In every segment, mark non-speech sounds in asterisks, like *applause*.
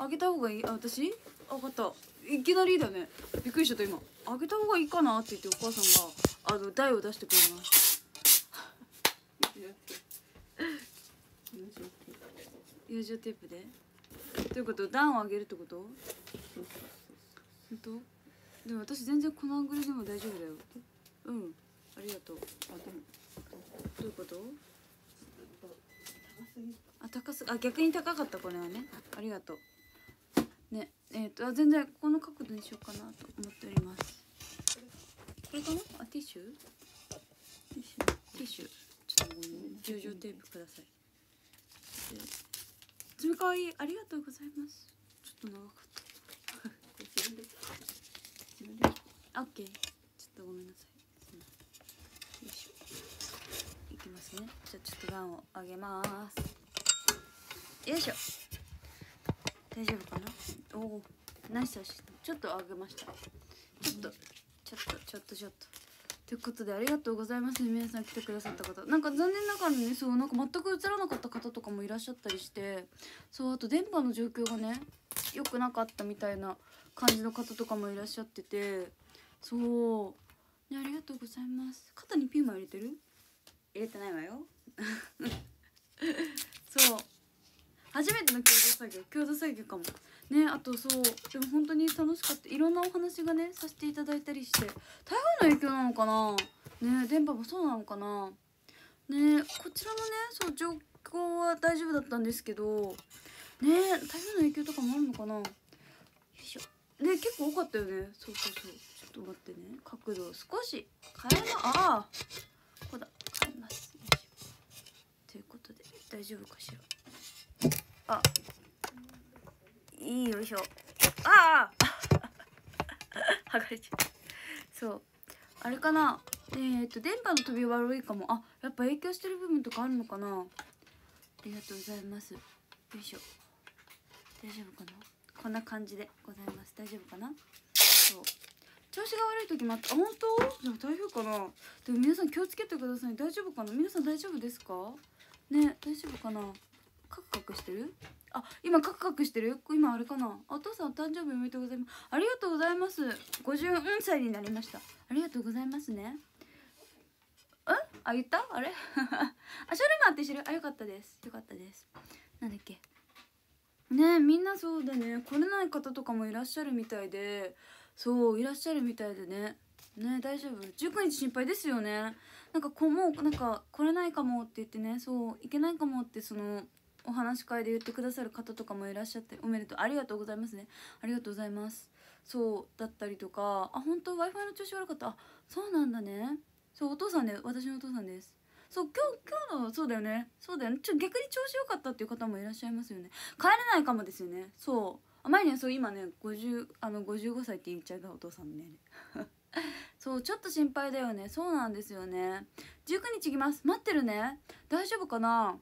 あげた方がいいあ私分かったいきなりだねびっくりしちゃった今あげた方がいいかなって言ってお母さんがあの台を出してくれます *laughs* 友情テープでということ段を上げるってこと本当でも私全然このアングルでも大丈夫だようんありがとうあでもどういうことあ高すぎあ逆に高かったこれはねありがとうねえっ、ー、と全然この角度にしようかなと思っておりますこれかなあティッシュティッシュティッシュちょっとごめ十条テープください爪かわいいありがとうございますちょっと長かった自分で自分でオッケーちょっとごめんなさいよいしょいきますねじゃあちょっと段を上げますよいしょ大丈夫かなおおナイスちょっと上げましたちょっとちょっとちょっとちょっとということでありがとうございます皆さん来てくださった方なんか残念ながらねそうなんか全く映らなかった方とかもいらっしゃったりしてそうあと電波の状況がね良くなかったみたいな感じの方とかもいらっしゃっててそう、ね、ありがとうございます肩にピーマン入れてる入れてないわよ *laughs* そう初めての共同作業共同作業かもねあとそうでも本当に楽しかったいろんなお話がねさせていただいたりして台風の影響なのかなね電波もそうなのかなねこちらのねそう状況は大丈夫だったんですけどね台風の影響とかもあるのかなよいしょね結構多かったよねそうそうそうちょっと待ってね角度少し変えまああここだ変えますということで大丈夫かしらあいいよいしょああ *laughs* 剥がれちゃうそうあれかなえー、っと電波の飛び悪いかもあやっぱ影響してる部分とかあるのかなありがとうございますよいしょ大丈夫かなこんな感じでございます大丈夫かなそう調子が悪い時もあったあ本当じゃあ台風かなでも皆さん気をつけてください大丈夫かな皆さん大丈夫ですかね大丈夫かなカクしてるあ今カクカクしてる今あれかなお父さんお誕生日おめでとうございますありがとうございます54歳になりましたありがとうございますねえあ言ったあれ *laughs* あショルマって知るあよかったですよかったですなんだっけねみんなそうでね来れない方とかもいらっしゃるみたいでそういらっしゃるみたいでねね大丈夫19日心配ですよねなんかこうもうなんか来れないかもって言ってねそういけないかもってそのお話し会で言ってくださる方とかもいらっしゃっておめでとうありがとうございますねありがとうございますそうだったりとかあ本当 w i f i の調子悪かったあそうなんだねそうお父さんで私のお父さんですそう今日今日のそうだよねそうだよねちょ逆に調子良かったっていう方もいらっしゃいますよね帰れないかもですよねそうあ前にはそう今ね50あの55歳って言っちゃったお父さんね *laughs* そうちょっと心配だよねそうなんですよね19日行きます待ってるね大丈夫かな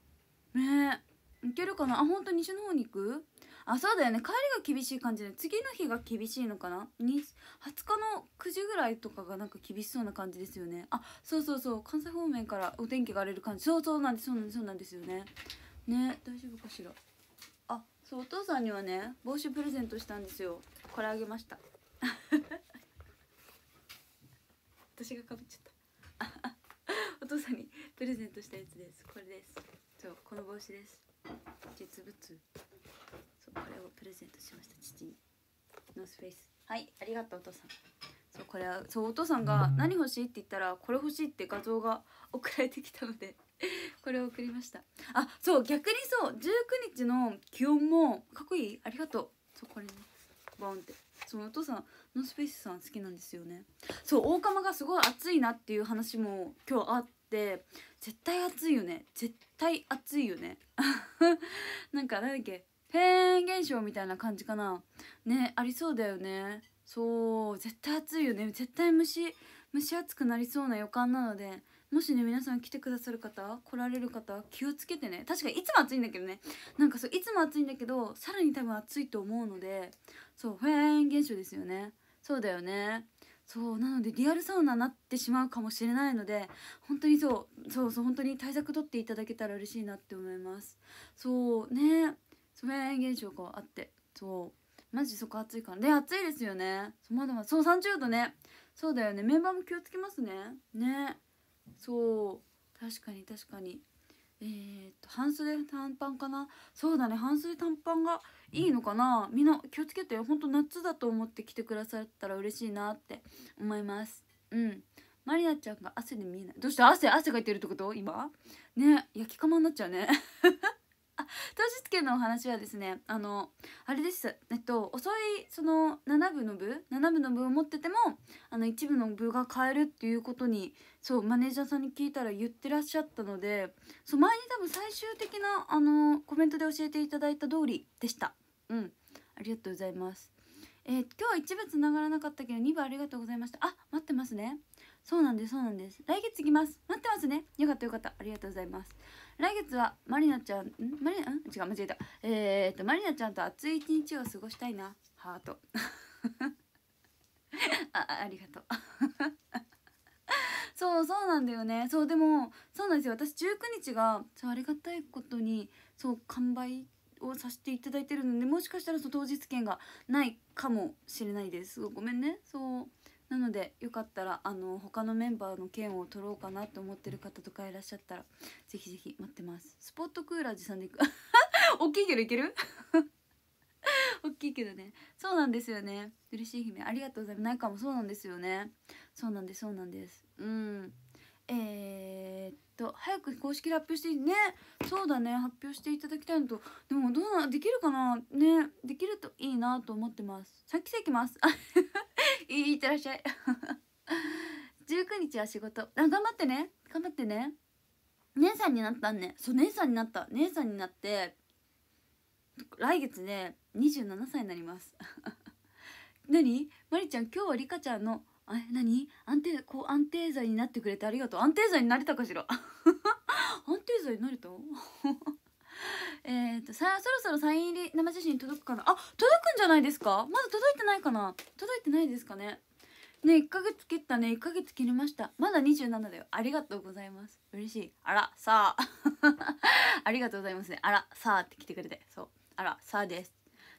ねえいけるかなあ本当西の方に行くあそうだよね帰りが厳しい感じで次の日が厳しいのかな20日の9時ぐらいとかがなんか厳しそうな感じですよねあそうそうそう関西方面からお天気が荒れる感じそうそうなんですそうなんですそうなんですよねね大丈夫かしらあそうお父さんにはね帽子プレゼントしたんですよこれあげました *laughs* 私がかぶっちゃった *laughs* お父さんにプレゼントしたやつですこれですそうこの帽子です実物そうこれをプレゼントしました父にノースフェイスはいありがとうお父さんそうこれはそうお父さんが何欲しいって言ったらこれ欲しいって画像が送られてきたので *laughs* これを送りましたあそう逆にそう19日の気温もかっこいいありがとうそうこれねバーンってそのお父さんノースフェイスさん好きなんですよねそうオオカマがすごい暑いなっていう話も今日あっって絶対熱いよね絶対熱いよね *laughs* なんかなんだっけフェーン現象みたいな感じかなねありそうだよねそう絶対暑いよね絶対虫蒸し暑くなりそうな予感なのでもしね皆さん来てくださる方来られる方気をつけてね確かにいつも暑いんだけどねなんかそういつも暑いんだけどさらに多分暑いと思うのでそうフェーン現象ですよねそうだよねそうなのでリアルサウナになってしまうかもしれないので本当にそうそうそう本当に対策取っていただけたら嬉しいなって思いますそうねそうい現象があってそうマジそこ暑いからで暑いですよねそうまだまだそう30度ねそうだよねメンバーも気をつけますねねそう確かに確かにえー、っと半袖短パンかなそうだね半袖短パンがいいのかなみんな気をつけてほんと夏だと思って来てくださったら嬉しいなって思いますうんマリなちゃんが汗で見えないどうして汗汗かいてるってこと今ね焼きかまになっちゃうね当日券のお話はですねあのあれですえっと遅いその7部の部7部の部を持っててもあの一部の部が買えるっていうことにそうマネージャーさんに聞いたら言ってらっしゃったのでそう前に多分最終的なあのコメントで教えていただいた通りでしたうんありがとうございますえー、今日は1部つながらなかったけど2部ありがとうございましたあ待ってますねそうなんですそうなんです来月行きます待ってますねよかったよかったありがとうございます来月はまりなちゃんんまりん違う間違えたえー、っとまりなちゃんと暑い一日を過ごしたいなハート *laughs* あありがとう *laughs* そうそうなんだよねそうでもそうなんですよ私19日がそうありがたいことにそう完売をさせていただいてるのでもしかしたらそう当日券がないかもしれないですごめんねそうなのでよかったらあの他のメンバーの券を取ろうかなと思ってる方とかいらっしゃったらぜひぜひ待ってますスポットクーラー持参でいく *laughs* 大きいけどいける *laughs* 大きいけどねそうなんですよね嬉しい姫ありがとうございますないかもそうなんですよねそうなんですそうなんですうんえー、っと早く公式で発表してねそうだね発表していただきたいのとでもどうなできるかなねできるといいなと思ってますさっきさっきます *laughs* いってらっしゃい19日は仕事あ頑張ってね頑張ってね姉さんになったんねそう姉さんになった姉さんになって来月ね、27歳になります *laughs* 何まりちゃん今日はりかちゃんのあ何安定こう安定剤になってくれてありがとう安定剤になれたかしら *laughs* 安定剤になれた *laughs* *laughs* えっとさあそろそろサイン入り生写真届くかなあ届くんじゃないですかまだ届いてないかな届いてないですかねね1ヶ月切ったね1ヶ月切りましたまだ27だよありがとうございます嬉しいあらさあ *laughs* ありがとうございますねあらさあって来てくれてそうあらさあです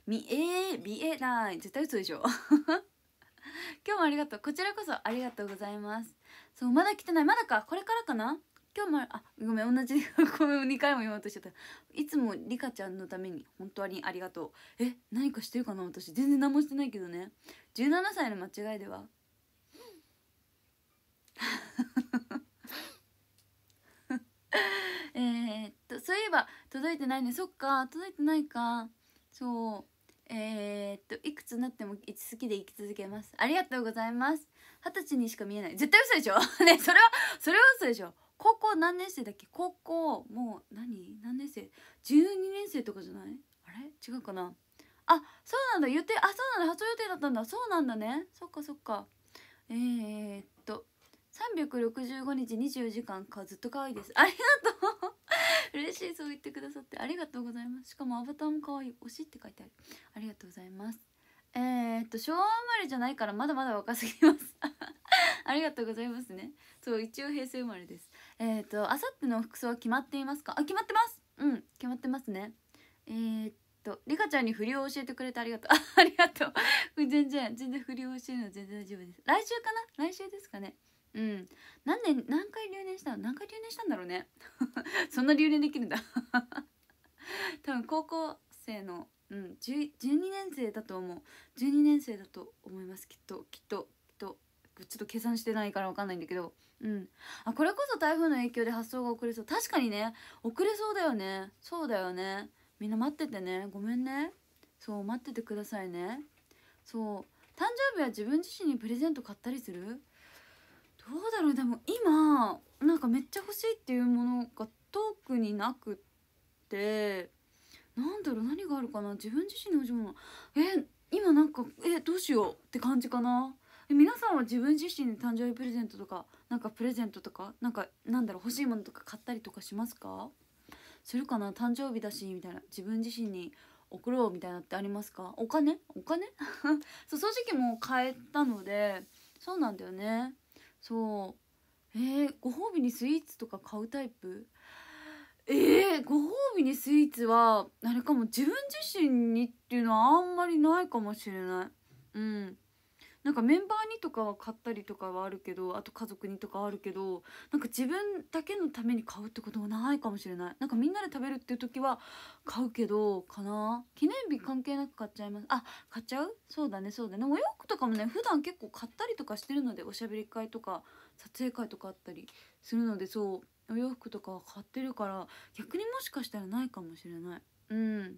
みえ見えない絶対嘘でしょ *laughs* 今日もありがとうこちらこそありがとうございますそうまだ来てないまだかこれからかな今日もあごめん同じこの2回も言おうとしてたいつもリカちゃんのために本当にありがとうえ何かしてるかな私全然何もしてないけどね17歳の間違いでは *laughs* えっとそういえば届いてないねそっか届いてないかそうえー、っといくつになっても好きで生き続けますありがとうございます二十歳にしか見えない絶対嘘でしょ *laughs* ねそれはそれは嘘でしょ高校何年生だっけ高校もう何何年生 ?12 年生とかじゃないあれ違うかなあそうなんだ予定あそうなんだ初予定だったんだそうなんだねそっかそっかえー、っと365日24時間かずっと可愛いですありがとう *laughs* 嬉しいそう言ってくださってありがとうございますしかもアバターも可愛い推しって書いてあるありがとうございますえー、っと昭和生まれじゃないからまだまだ若すぎます *laughs* ありがとうございますねそう一応平成生まれですえっ、ー、とあさっての服装決まっていますかあ決まってますうん決まってますねえー、っとリカちゃんに振りを教えてくれてありがとう *laughs* ありがとう *laughs* 全然全然振りを教えるのは全然大丈夫です来週かな来週ですかねうん何年何回留年したの何回留年したんだろうね *laughs* そんな留年できるんだ多分高校生のうん12年生だと思う12年生だと思いますきっときっとちょっと計算してないから分かんないんだけどうんあこれこそ台風の影響で発送が遅れそう確かにね遅れそうだよねそうだよねみんな待っててねごめんねそう待っててくださいねそう誕生日は自分自身にプレゼント買ったりするどうだろうでも今なんかめっちゃ欲しいっていうものが遠くになくってなんだろう何があるかな自分自身の欲しいものえ今なんかえどうしようって感じかな皆さんは自分自身に誕生日プレゼントとかなんかプレゼントとかなんかなんだろう欲しいものとか買ったりとかしますかするかな誕生日だしみたいな自分自身に送ろうみたいなってありますかお金お金 *laughs* そう正直もう変えたのでそうなんだよねそうえー、ご褒美にスイーツとか買うタイプえー、ご褒美にスイーツはあれかも自分自身にっていうのはあんまりないかもしれないうんなんかメンバーにとかは買ったりとかはあるけどあと家族にとかあるけどなんか自分だけのために買うってことはないかもしれないなんかみんなで食べるっていう時は買うけどかな記念日関係なく買っちゃいますあ買っちゃうそうだねそうだねお洋服とかもね普段結構買ったりとかしてるのでおしゃべり会とか撮影会とかあったりするのでそうお洋服とかは買ってるから逆にもしかしたらないかもしれないうん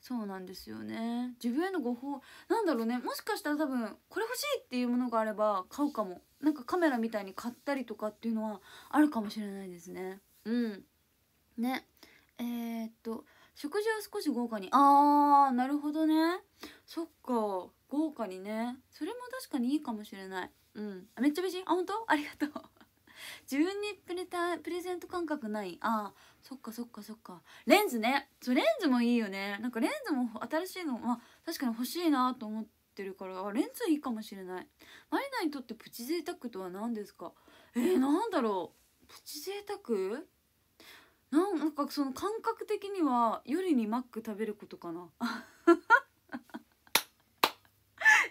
そうなんですよね自分へのご褒なんだろうねもしかしたら多分これ欲しいっていうものがあれば買うかもなんかカメラみたいに買ったりとかっていうのはあるかもしれないですねうんねえー、っと食事は少し豪華にあーなるほどねそっか豪華にねそれも確かにいいかもしれないうんめっちゃ美人あ本当ありがとう自分にプレタプレゼント感覚ないあそっかそっかそっかレンズねそうレンズもいいよねなんかレンズも新しいのあ確かに欲しいなと思ってるからあレンズいいかもしれないマリナにとってプチ贅沢とは何ですかえー、なんだろうプチ贅沢なんかその感覚的には夜にマック食べることかな *laughs*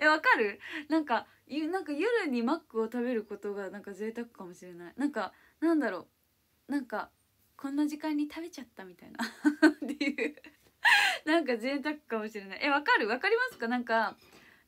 えわかるなんかなんか夜にマックを食べることがなんか贅沢かもしれないなんかなんだろうなんかこんな時間に食べちゃったみたいな *laughs* っていうなんか贅沢かもしれないえわかるわかりますかなんか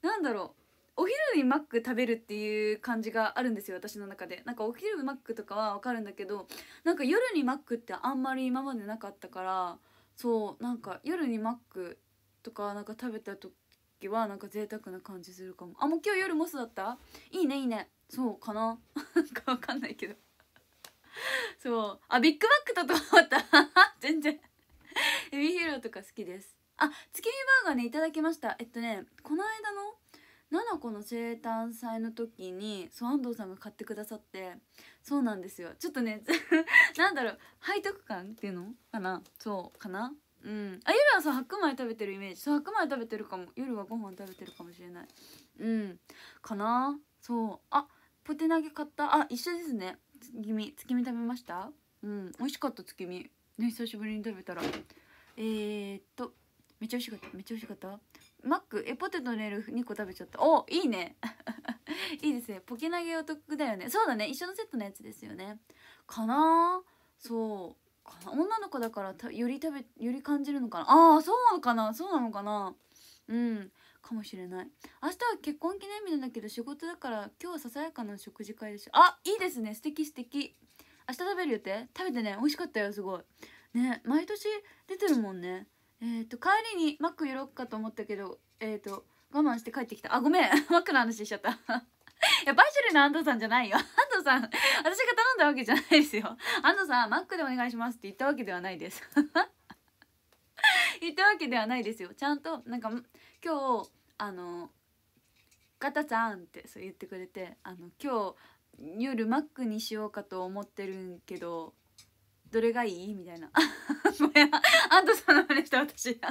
なんだろうお昼にマック食べるっていう感じがあるんですよ私の中でなんかお昼マックとかはわかるんだけどなんか夜にマックってあんまり今までなかったからそうなんか夜にマックとかなんか食べた時時はなんか贅沢な感じするかもあもう今日夜モスだったいいねいいねそうかな *laughs* なんかわかんないけどそうあビッグマックだと思った *laughs* 全然エビヒローとか好きですあ月見バーガーねいただきましたえっとねこの間の七子の生誕祭の時にそう安藤さんが買ってくださってそうなんですよちょっとね *laughs* なんだろう背徳感っていうのかなそうかなうんあ夜はそう白米食べてるイメージそう白米食べてるかも夜はご飯食べてるかもしれないうんかなそうあポテ投げ買ったあ一緒ですね月見月見食べましたうん美味しかった月見ね久しぶりに食べたらえー、っとめっちゃ美味しかっためっちゃ美味しかったマックえポテトのエル2個食べちゃったおいいね *laughs* いいですねポケ投げお得だよねそうだね一緒のセットのやつですよねかなそう女の子だからより食べより感じるのかなああそうかなそうなのかなうんかもしれない明日は結婚記念日なんだけど仕事だから今日はささやかな食事会でしょあいいですね素敵素敵明日食べる予定食べてね美味しかったよすごいね毎年出てるもんねえっ、ー、と帰りにマック寄ろうかと思ったけどえっ、ー、と我慢して帰ってきたあごめん *laughs* マックの話しちゃったいやバジルの安藤さんじゃないよ安藤さん私が頼んだわけじゃないですよ安藤さんマックでお願いしますって言ったわけではないです *laughs* 言ったわけではないですよちゃんとなんか今日あの「ガタちゃん」ってそう言ってくれてあの今日夜マックにしようかと思ってるんけどどれがいいみたいな *laughs* もうや、安藤さんの真似した私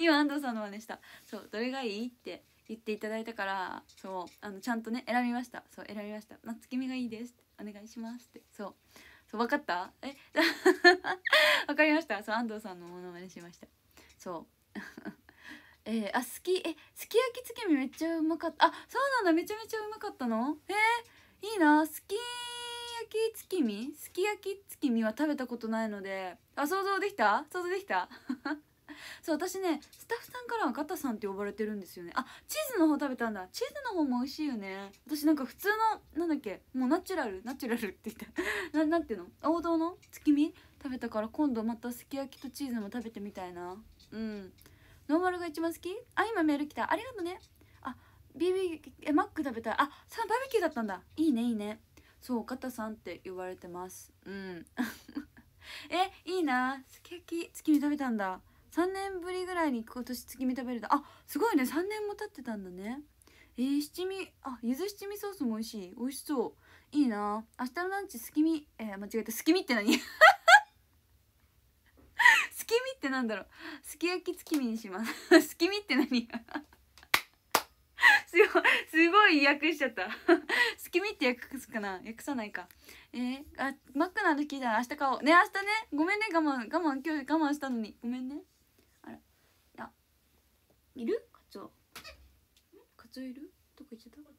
今安藤さんの真似したそうどれがいいって言っていただいたからそうあのちゃんとね選びましたそう選びました「夏君がいいです」お願いします」ってそうそう分かったえ *laughs* わかりましたそう安藤さんのものまねしましたそう *laughs* えー、あすきえすき焼きつけ麺めっちゃうまかったあそうなんだめちゃめちゃうまかったのえー、いいなすき焼きつきみすき焼きつきみは食べたことないのであ想像できた想像できたそう私ねスタッフさんからはガタさんって呼ばれてるんですよねあチーズの方食べたんだチーズの方も美味しいよね私なんか普通のなんだっけもうナチュラルナチュラルって言った *laughs* ななんていうの王道の月見食べたから今度またすき焼きとチーズも食べてみたいなうんノーマルが一番好きあ今メール来たありがとうねあ BB えマック食べたいあさバーベキューだったんだいいねいいねそうガタさんって呼ばれてますうん *laughs* えいいなすき焼き月見食べたんだ3年ぶりぐらいに今年月見食べるたあすごいね3年も経ってたんだねえー、七味あゆず七味ソースも美味しい美味しそういいな明日のランチ月見えー、間違えた月見って何 *laughs* 月見ってなんだろうすき焼き月見にします *laughs* 月見って何 *laughs* すごい、すごい訳しちゃった。月見って訳すかな訳さないか。えー、あ、マックの話聞いたら明日買おう。ね、明日ね。ごめんね、我慢、我慢、今日我慢したのに。ごめんね。いるカツオカツオいるどこ行っちゃった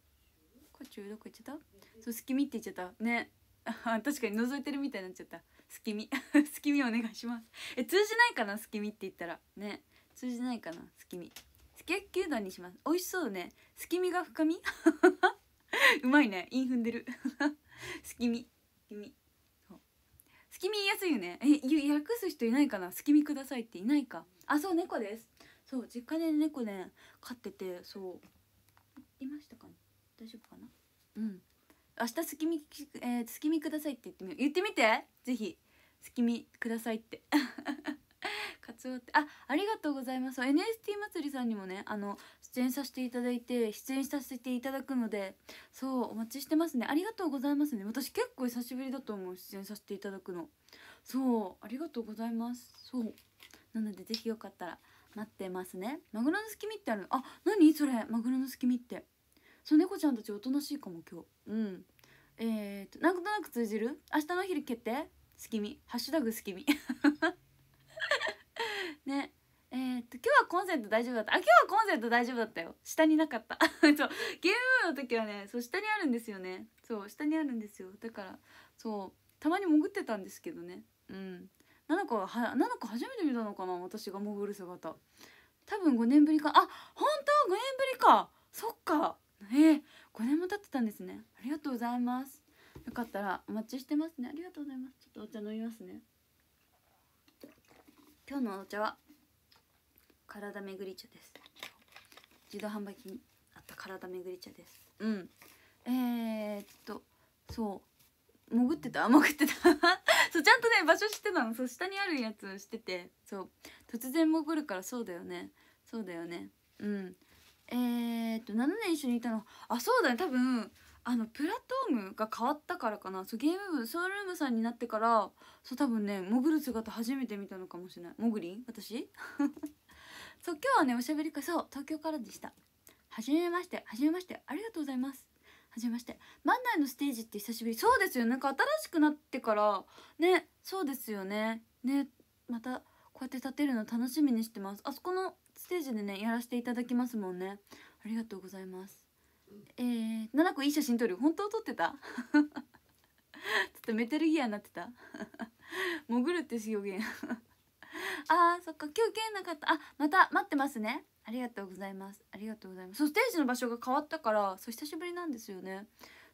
カツオどこ行っちゃったそう隙見って言っちゃったね確かに覗いてるみたいになっちゃった隙見隙見お願いしますえ通じないかな隙見って言ったらね通じないかな隙見すき焼き牛丼にします美味しそうね隙見が深み *laughs* うまいねイン踏んでる隙見隙見隙見言いやすいよねえ訳す人いないかな隙見くださいっていないかあそう猫ですそう実家で猫ね飼っててそういましたかね大丈夫かなうん明日月見、えー、月見くださいって言ってみよう言ってみてぜひ月見くださいって *laughs* カツオってあありがとうございます NST 祭りさんにもねあの出演させていただいて出演させていただくのでそうお待ちしてますねありがとうございますね私結構久しぶりだと思う出演させていただくのそうありがとうございますそうなのでぜひよかったらなってますねマグロのすき身ってあるあ何それマグロのすき身ってそう猫ちゃんたちおとなしいかも今日うんえーと、なんとなく通じる明日の昼決定すきみハッシュタグすきみ *laughs* ねえー、っと今日はコンセント大丈夫だったあ今日はコンセント大丈夫だったよ下になかった *laughs* そうゲームの時はねそう下にあるんですよねそう下にあるんですよだからそうたまに潜ってたんですけどねうん七子はは七子初めて見たのかな私が潜る姿多分5年ぶりかあ本当5年ぶりかそっかえー、5年も経ってたんですねありがとうございますよかったらお待ちしてますねありがとうございますちょっとお茶飲みますね今日のお茶は体巡り茶です自動販売機にあった体めぐり茶ですうんえー、っとそう潜ってた潜ってた *laughs* そうちゃんとね場所知ってたのそう下にあるやつ知っててそう突然潜るからそうだよねそうだよねうんえー、っと7年一緒にいたのあそうだね多分あのプラットフォームが変わったからかなそうゲーム部ソウルームさんになってからそう多分ね潜る姿初めて見たのかもしれない潜り私 *laughs* そう今日はねおしゃべりかそう東京からでした初めまして初めましてありがとうございますはじめまして万内のステージって久しぶりそうですよねなんか新しくなってからねそうですよねねまたこうやって立てるの楽しみにしてますあそこのステージでねやらせていただきますもんねありがとうございますえー、7個いい写真撮る本当撮ってた *laughs* ちょっとメタルギアになってた *laughs* 潜るって表現 *laughs* あーそっか休憩なかったあまた待ってますねありがとうございますありがとうございますそうステージの場所が変わったからそう久しぶりなんですよね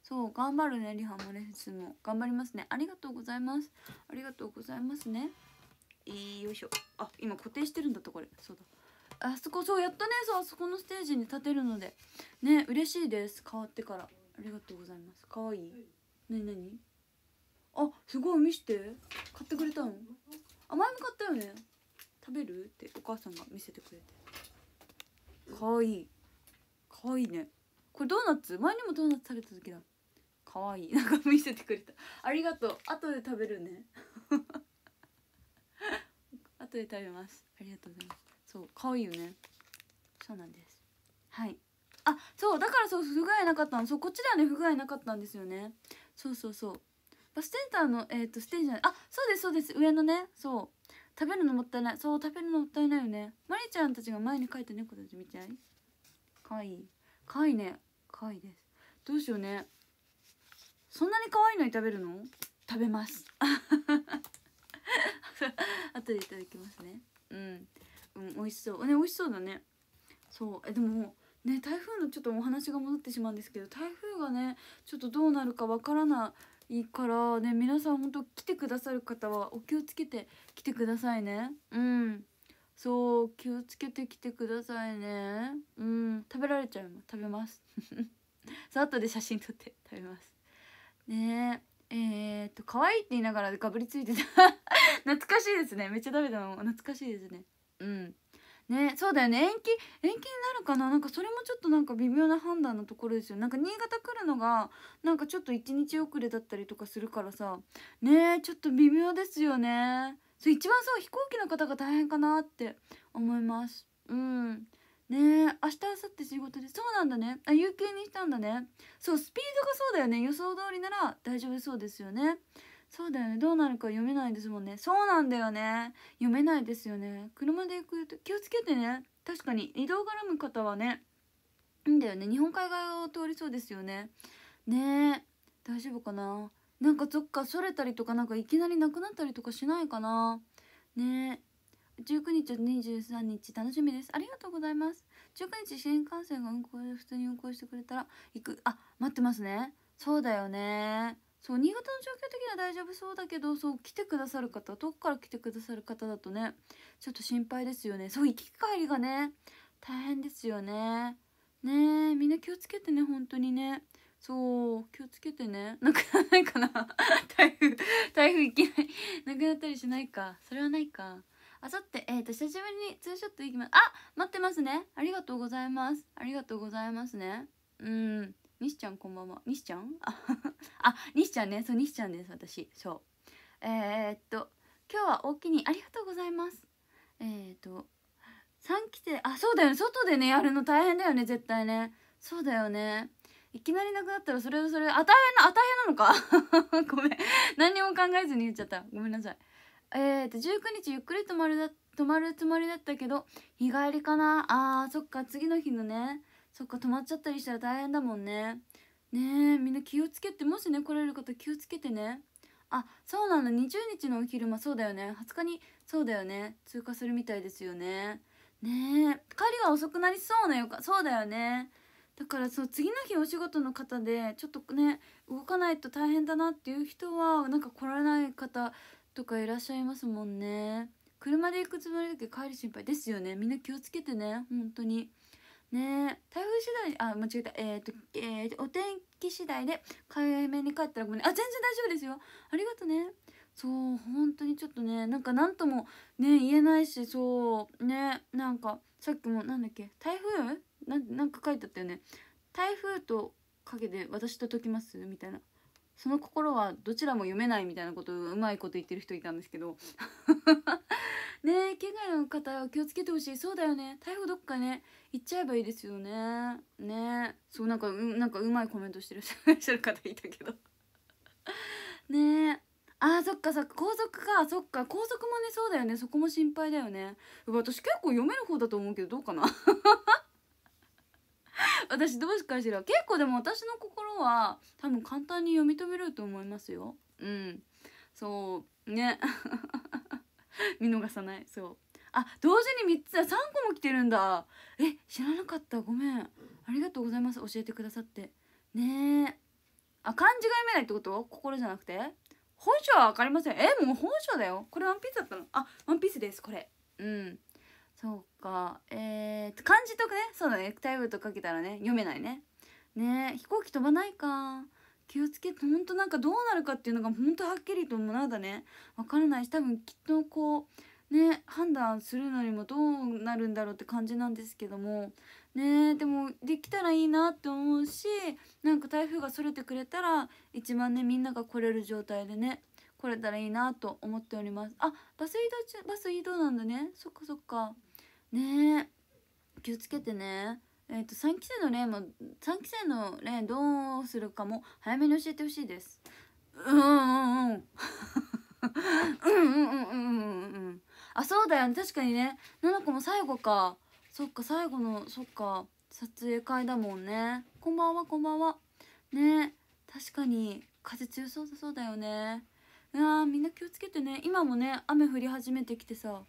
そう頑張るねリハもレッスンも頑張りますねありがとうございますありがとうございますねよいしょあ今固定してるんだったこれそうだあそこそうやったねそうあそこのステージに立てるのでね嬉しいです変わってからありがとうございますかわいいなになにあすごい見して買ってくれたの甘いも買ったよね食べるってお母さんが見せてくれてかわいいかわいいねこれドーナツ前にもドーナツ食べた時だかわいい *laughs* なんか見せてくれたありがとう後で食べるね *laughs* 後で食べますありがとうございますそうかわいいよねそうなんですはいあそうだからそう不具合なかったのそうこっちではね不具合なかったんですよねそうそうそうバスセンターのえっ、ー、とステージあそうですそうです上のねそう食べるのもったいないそう食べるのもったいないよねまりちゃんたちが前に描いた猫たち見てないかわいいかわいいねかわいいですどうしようねそんなに可愛いのに食べるの食べます *laughs* 後でいただきますねうん、うん、美味しそうね美味しそうだねそうえでもね台風のちょっとお話が戻ってしまうんですけど台風がねちょっとどうなるかわからないいいからね皆さん本当来てくださる方はお気をつけて来てくださいねうんそう気をつけて来てくださいねうん食べられちゃうも食べます *laughs* その後で写真撮って食べますねええー、っと可愛いって言いながらかぶりついてた *laughs* 懐かしいですねめっちゃ食べたの懐かしいですねうんねそうだよね延期延期になるかななんかそれもちょっとなんか微妙な判断のところですよなんか新潟来るのがなんかちょっと1日遅れだったりとかするからさねちょっと微妙ですよねそう一番そう飛行機の方が大変かなって思いますうんね明日明後日仕事でそうなんだねあ有給にしたんだねそうスピードがそうだよね予想通りなら大丈夫そうですよねそうだよねどうなるか読めないですもんねそうなんだよね読めないですよね車で行くと気をつけてね確かに移動絡む方はねいいんだよね日本海側を通りそうですよねねえ大丈夫かななんかそっかそれたりとかなんかいきなりなくなったりとかしないかなねえ19日23日楽しみですありがとうございます19日新幹線が運行で普通に運行してくれたら行くあ待ってますねそうだよねそう新潟の状況的には大丈夫そうだけどそう来てくださる方遠くから来てくださる方だとねちょっと心配ですよねそう行き帰りがね大変ですよねねえみんな気をつけてね本当にねそう気をつけてねなくならないかな *laughs* 台風台風行きないなくなったりしないかそれはないかあさってえっ、ー、と久しぶりにツーショット行きますあ待ってますねありがとうございますありがとうございますねうん西ちゃんこんばんは西ちゃんあ西 *laughs* ちゃんねそう西ちゃんです私そうえー、っと今日はおおきにありがとうございますえー、っと3期生あそうだよね外でねやるの大変だよね絶対ねそうだよねいきなりなくなったらそれはそれあ大変なあ大変なのか *laughs* ごめん何も考えずに言っちゃったごめんなさいえー、っと19日ゆっくり泊まるだ泊まるつもりだったけど日帰りかなあーそっか次の日のねそっか止まっちゃったりしたら大変だもんねねえみんな気をつけてもしね来られる方気をつけてねあそうなの20日のお昼間そうだよね20日にそうだよね通過するみたいですよねねえ帰りが遅くなりそうな予感そうだよねだからそう次の日お仕事の方でちょっとね動かないと大変だなっていう人はなんか来られない方とかいらっしゃいますもんね車で行くつもりだけど帰る心配ですよねみんな気をつけてね本当に。ね台風次第あ間違えたえっ、ー、と、えー、お天気次第で早めに帰ったらごめんねあ全然大丈夫ですよありがとねそう本当にちょっとねなんか何ともね言えないしそうねなんかさっきもなんだっけ台風なんなんか書いてあったよね台風と影で私と解きますみたいなその心はどちらも読めないみたいなことうまいこと言ってる人いたんですけど *laughs* ねえ県外の方は気をつけてほしいそうだよね台風どっかね言っちゃえばいいですよねねそうなんかうなんかうまいコメントしてらっ *laughs* しゃる方いたけどねあーそっかそっか高速かそっか高速もねそうだよねそこも心配だよね私結構読める方だと思うけどどうかな *laughs* 私どうしかしら結構でも私の心は多分簡単に読み止めると思いますようんそうね *laughs* 見逃さないそうあ同時に3つだ3個も来てるんだえ知らなかったごめんありがとうございます教えてくださってねえあ漢字が読めないってこと心じゃなくて本性は分かりませんえもう本性だよこれワンピースだったのあワンピースですこれうんそうかえー、漢字とかねそうだねタイムとかけたらね読めないねね飛行機飛ばないか気をつけてほんとなんかどうなるかっていうのがほんとはっきりともなんだね分からないし多分きっとこうね判断するのにもどうなるんだろうって感じなんですけどもねでもできたらいいなって思うしなんか台風がそれてくれたら一番ねみんなが来れる状態でね来れたらいいなと思っておりますあバス移動中バス移動なんだねそっかそっかね気をつけてねえっ、ー、と3期生の例も3期生の例どうするかも早めに教えてほしいですうんうんうんうんうんうんうんうんうんあそうだよね確かにね七子も最後かそっか最後のそっか撮影会だもんねこんばんはこんばんはね確かに風強そうだそうだよねうわみんな気をつけてね今もね雨降り始めてきてさ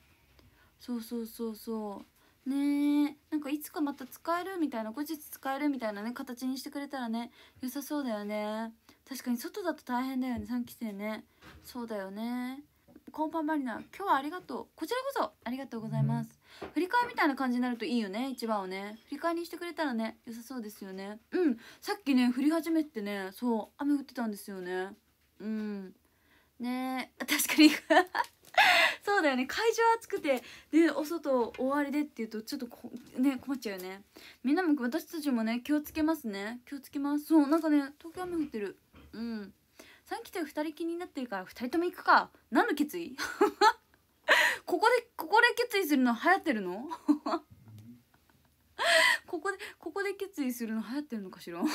そうそうそうそうねなんかいつかまた使えるみたいな後日使えるみたいなね形にしてくれたらね良さそうだよね確かに外だと大変だよね3期生ねそうだよねこんばんまりな今日はありがとうこちらこそありがとうございます振り替えみたいな感じになるといいよね一番をね振り返りにしてくれたらね良さそうですよねうんさっきね降り始めてねそう雨降ってたんですよねうんね確かに *laughs* そうだよね会場暑くてでお外終わりでっていうとちょっとね困っちゃうよねみんなも私たちもね気をつけますね気をつけますそうなんかね東京雨降ってるうん3期生2人気になってるから2人とも行くか何の決意 *laughs* ここでここで決意するの流行ってるの *laughs* ここでここで決意するの流行ってるのかしら *laughs* 行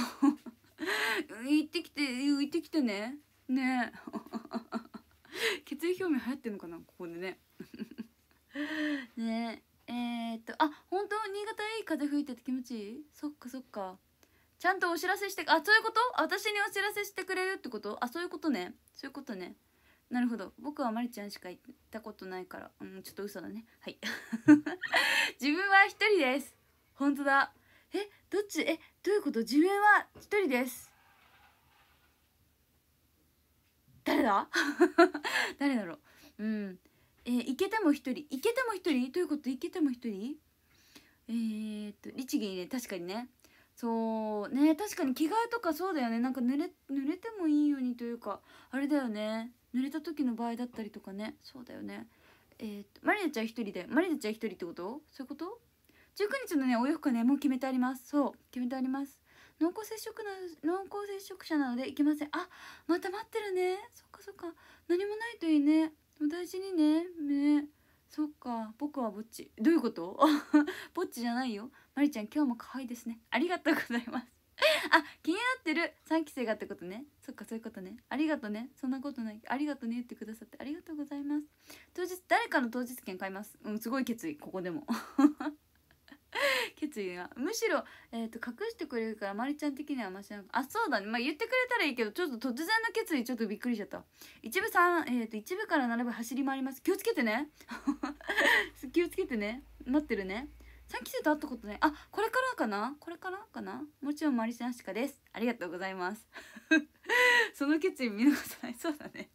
ってきて行ってきてねね決意表明流行ってるのかなここでねねえー、っとあ本当新潟いい風吹いてて気持ちいいそっかそっかちゃんとお知らせしてあそういうこと私にお知らせしてくれるってことあそういうことねそういうことねなるほど僕はまりちゃんしか行ったことないからうんちょっと嘘だねはい *laughs* 自分は一人です本当だえどっちえどういうこと自分は一人です誰だ *laughs* 誰だろううんえー、行けても一人行けても一人どういうこと行けても一人えー、っと律儀にね確かにねそうね確かに着替えとかそうだよねなんか濡れ濡れてもいいようにというかあれだよね濡れた時の場合だったりとかねそうだよねえー、っとマリナちゃん1人でマリナちゃん1人ってことそういうこと19日のねお洋服はねもう決めてありますそう決めてあります濃厚接触な濃厚接触者なので行けませんあまた待ってるねそっかそっか何もないといいねお大事にねねそっか僕はぼっちどういうこと *laughs* ぼっちじゃないよまりちゃん今日も可愛いですねありがとうございます *laughs* あ気になってる3期生がってことねそっかそういうことねありがとねそんなことないありがとね言ってくださってありがとうございます当日誰かの当日券買いますうんすごい決意ここでも *laughs* 決意がむしろ、えーと、隠してくれるからまりちゃん的にはマシなのあそうだねまあ言ってくれたらいいけどちょっと突然の決意ちょっとびっくりしちゃった一部3えー、と一部から並ぶ走り回ります気をつけてね *laughs* 気をつけてね待ってるねサンキスと会ったことないあこれからかなこれからかなもちろんマリちゃシカですありがとうございます *laughs* その決意見逃さないそうだね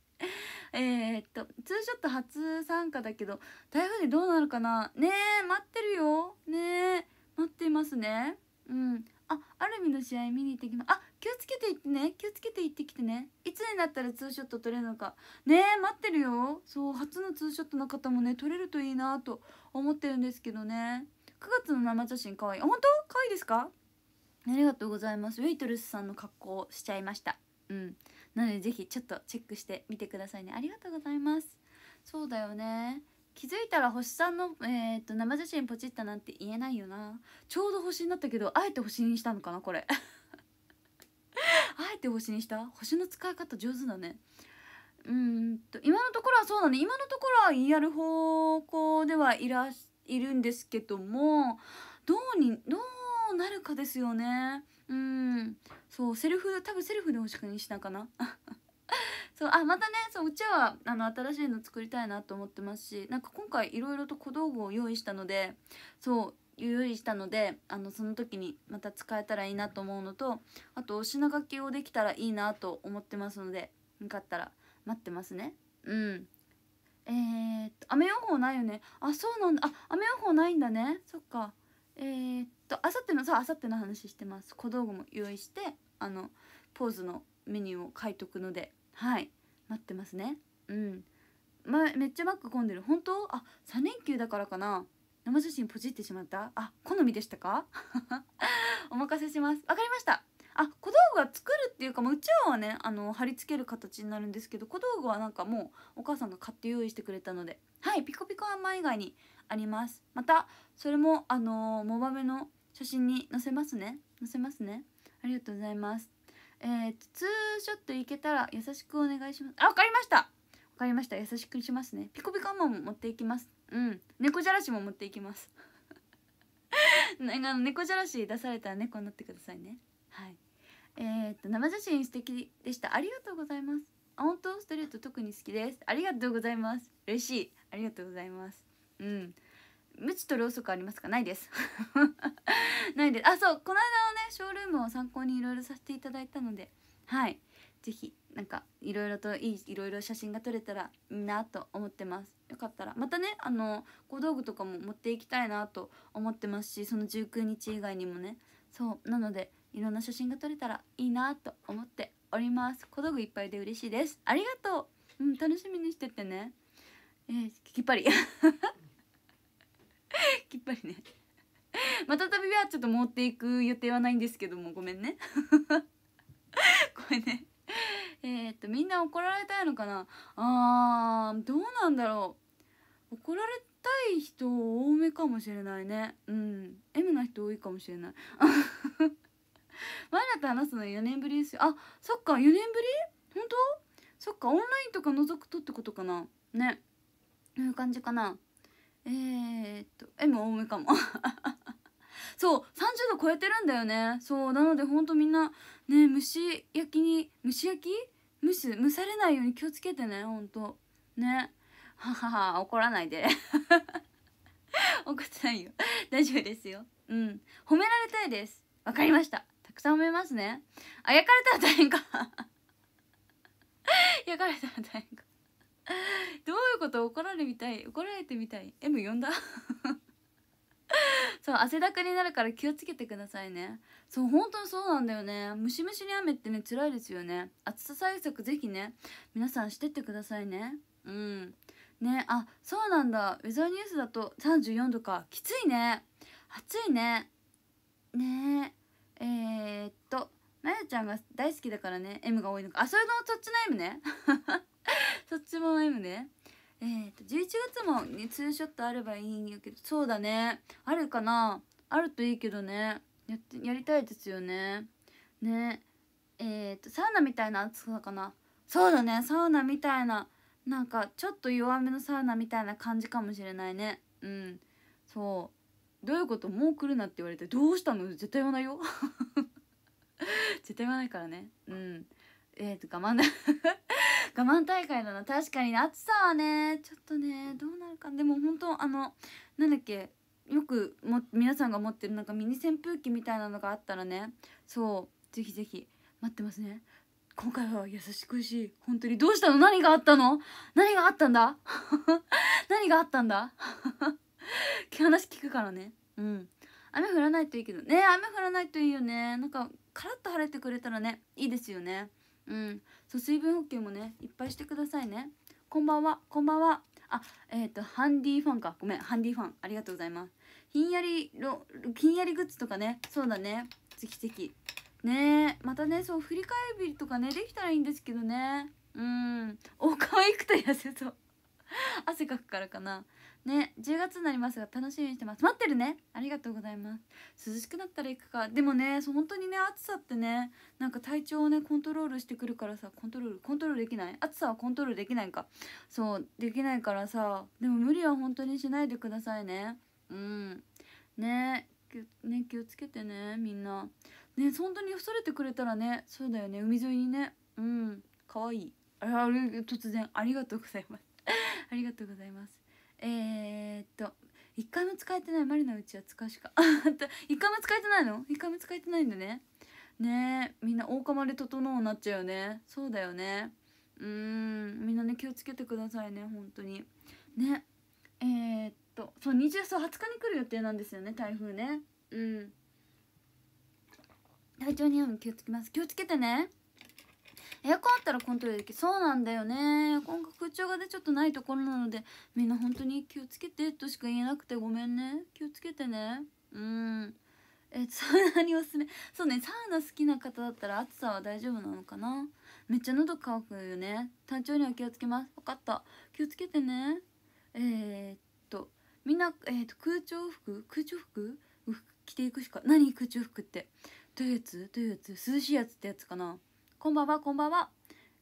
えっとツーショット初参加だけど台風でどうなるかなねえ待ってるよねえ待っていますねうんあアルミの試合見に行ってきますあ気をつけて行ってね気をつけて行ってきてねいつになったらツーショット撮れるのかねえ待ってるよそう初のツーショットの方もね撮れるといいなと思ってるんですけどね9月の生写真かわいい本当かわいいですかありがとうございますウェイトレスさんの格好をしちゃいましたうんなのでぜひちょっとチェックしてみてくださいねありがとうございますそうだよね気づいたら星さんの、えー、っと生写真ポチったなんて言えないよなちょうど星になったけどあえて星にしたのかなこれ *laughs* あえて星にした星の使い方上手だねうんと今のところはそうだね今のところはやる方向ではいらっしゃいるんですけどもどうにどうなるかですよねうんそうセルフ多分セルフで欲しくにしたかな *laughs* そうあまたねそううちはあの新しいの作りたいなと思ってますしなんか今回いろいろと小道具を用意したのでそう用意したのであのその時にまた使えたらいいなと思うのとあとお品書きをできたらいいなと思ってますのでよかったら待ってますねうんえー、っと雨予報ないよねあそうなんだあ雨予報ないんだねそっかえー、っとあさってのさあさっての話してます小道具も用意してあのポーズのメニューを書いとくのではい待ってますねうんま、めっちゃマック混んでる本当あ3連休だからかな生写真ポチってしまったあ好みでしたか *laughs* お任せしますわかりましたあ小道具は作るっていうか、もううちわはねあの貼り付ける形になるんですけど小道具はなんかもうお母さんが買って用意してくれたのではいピコピコ販売以外にありますまたそれもあのモバメの写真に載せますね載せますねありがとうございますえー、ツーショットいけたら優しくお願いしますあわかりましたわかりました優しくしますねピコピコマも持っていきますうん猫じゃらしも持っていきます *laughs* 猫じゃらし出されたら猫になってくださいねはいえー、っと生写真素敵でしたありがとうございますあ本当ストレート特に好きですありがとうございます嬉しいありがとうございますうん無知とろうそくありますかないです *laughs* ないですあそうこの間のねショールームを参考にいろいろさせていただいたのではい是非なんかいろいろといいいろいろ写真が撮れたらいいなと思ってますよかったらまたねあの小道具とかも持っていきたいなと思ってますしその19日以外にもねそうなのでいろんな写真が撮れたらいいなと思っております小道具いっぱいで嬉しいですありがとううん楽しみにしててねえー、きっぱり *laughs* きっぱりねまた旅はちょっと持っていく予定はないんですけどもごめんねこれ *laughs* ねえー、っとみんな怒られたいのかなあーどうなんだろう怒られたい人多めかもしれないねうん M な人多いかもしれない *laughs* マイラと話すの4年ぶりですよあそっか4年ぶり本当そっかオンラインとか覗くとってことかなねういう感じかなえー、っと M 多めかも *laughs* そう30度超えてるんだよねそうなのでほんとみんなね蒸し焼きに蒸し焼き蒸す蒸されないように気をつけてねほんとねははは怒らないで *laughs* 怒ってないよ大丈夫ですようん褒められたいですわかりましたくさん思いますねあ焼かれたら大変か *laughs* 焼かれたら大変かどういうこと怒られみたい怒られてみたい M 呼んだ *laughs* そう汗だくになるから気をつけてくださいねそう本当にそうなんだよねムシムシに雨ってね辛いですよね暑さ対策ぜひね皆さんしてってくださいねうんねあそうなんだウェザーニュースだと34度かきついね暑いねねええー、っとなやちゃんが大好きだからね M が多いのかあそれのそっちの M ね *laughs* そっちも M ねえー、っと11月もにツーショットあればいいんやけどそうだねあるかなあるといいけどねやってやりたいですよねねえー、っとサウナみたいな暑さかなそうだねサウナみたいななんかちょっと弱めのサウナみたいな感じかもしれないねうんそうどういうこともう来るなって言われてどうしたの絶対言わないよ *laughs* 絶対言わないからねうんえっ、ー、と我慢だ *laughs* 我慢大会だな確かに、暑さはねちょっとねどうなるかでも本当あのなんだっけよくも皆さんが持ってるなんかミニ扇風機みたいなのがあったらねそうぜひぜひ待ってますね今回は優しくし本当にどうしたの何があったの何があったんだ *laughs* 何があったんだ *laughs* 話聞くからねうん雨降らないといいけどね雨降らないといいよねなんかカラッと晴れてくれたらねいいですよねうんそう水分補給もねいっぱいしてくださいねこんばんはこんばんはあえっ、ー、とハンディファンかごめんハンディファンありがとうございますひんやりろひんやりグッズとかねそうだねぜひぜひねまたねそう振り返りとかねできたらいいんですけどねうんお可愛くて痩せそう汗かくからかなね10月になりますが楽しみにしてます待ってるねありがとうございます涼しくなったら行くかでもねそう本当にね暑さってねなんか体調をねコントロールしてくるからさコントロールコントロールできない暑さはコントロールできないかそうできないからさでも無理は本当にしないでくださいねうんねね気をつけてねみんなね本当に恐れてくれたらねそうだよね海沿いにねうんかわいいあれ突然ありがとうございます *laughs* ありがとうございますえー、っと一回も使えてないマリのうちは使うしか *laughs* 一回も使えてないの一回も使えてないんだねねみんな大釜で整うなっちゃうよねそうだよねうんみんなね気をつけてくださいね本当にねえー、っとそう二十そ二十日に来る予定なんですよね台風ねうん体調に気をつけます気をつけてねエアコンあったらコントロールできるそうなんだよねエアコンが空調がねちょっとないところなのでみんな本当に気をつけてとしか言えなくてごめんね気をつけてねうんえサウナにおすすめそうねサウナ好きな方だったら暑さは大丈夫なのかなめっちゃ喉乾くよね体調には気をつけます分かった気をつけてねえー、っとみんな、えー、っと空調服空調服着ていくしか何空調服ってどういうやつどういうやつ涼しいやつってやつかなこんばんは、こんばんは。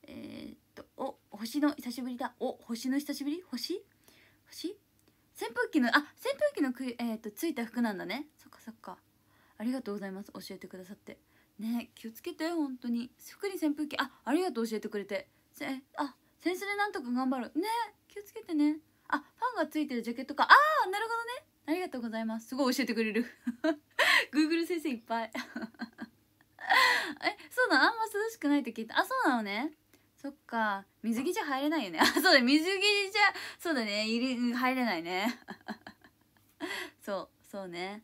えー、っと、お、星の久しぶりだ。お、星の久しぶり星星扇風機の、あ、扇風機のく、えー、っと、ついた服なんだね。そっかそっか。ありがとうございます。教えてくださって。ね気をつけて、本当に。服に扇風機、あ、ありがとう教えてくれて。せあ、センスでなんとか頑張る。ね気をつけてね。あ、ファンがついてるジャケットか。あー、なるほどね。ありがとうございます。すごい教えてくれる。Google *laughs* 先生いっぱい。*laughs* え、そうなだあんま涼しくないって聞いたあそうなのねそっか水着じゃ入れないよねあそうだ水着じゃそうだね入れ入れないね *laughs* そうそうね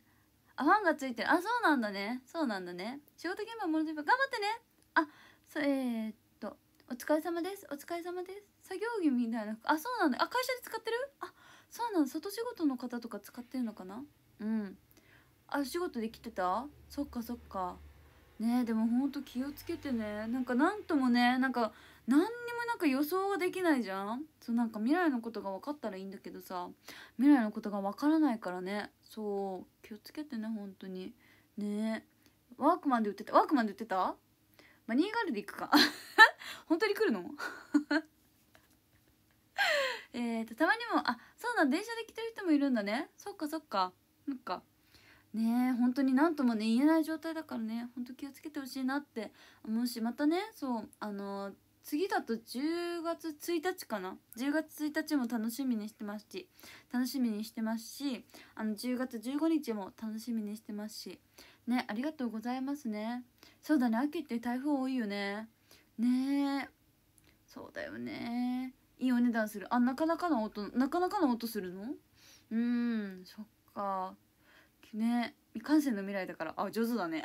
あファンがついてるあそうなんだねそうなんだね仕事現場もっの頑張ってねあそえー、っとお疲れ様ですお疲れ様です作業着みたいなあそうなんだあ会社で使ってるあそうなの。外仕事の方とか使ってるのかなうんあ仕事で来てたそっかそっかねでもほんと気をつけてねなんかなんともねなんか何にもなんか予想ができないじゃんそうなんか未来のことが分かったらいいんだけどさ未来のことが分からないからねそう気をつけてね本当にねワークマンで売ってたワークマンで売ってたマニーガールで行くか *laughs* 本当に来るの *laughs* えっとたまにもあそうだ電車で来てる人もいるんだねそっかそっかなんかね本当に何ともね言えない状態だからね本当気をつけてほしいなって思うしまたねそうあの次だと10月1日かな10月1日も楽しみにしてますし楽しみにしてますしあの10月15日も楽しみにしてますしねありがとうございますねそうだね秋って台風多いよねねそうだよねいいお値段するあなかなかの音なかなかの音するのうんそっかね未完成の未来だからあ上手だね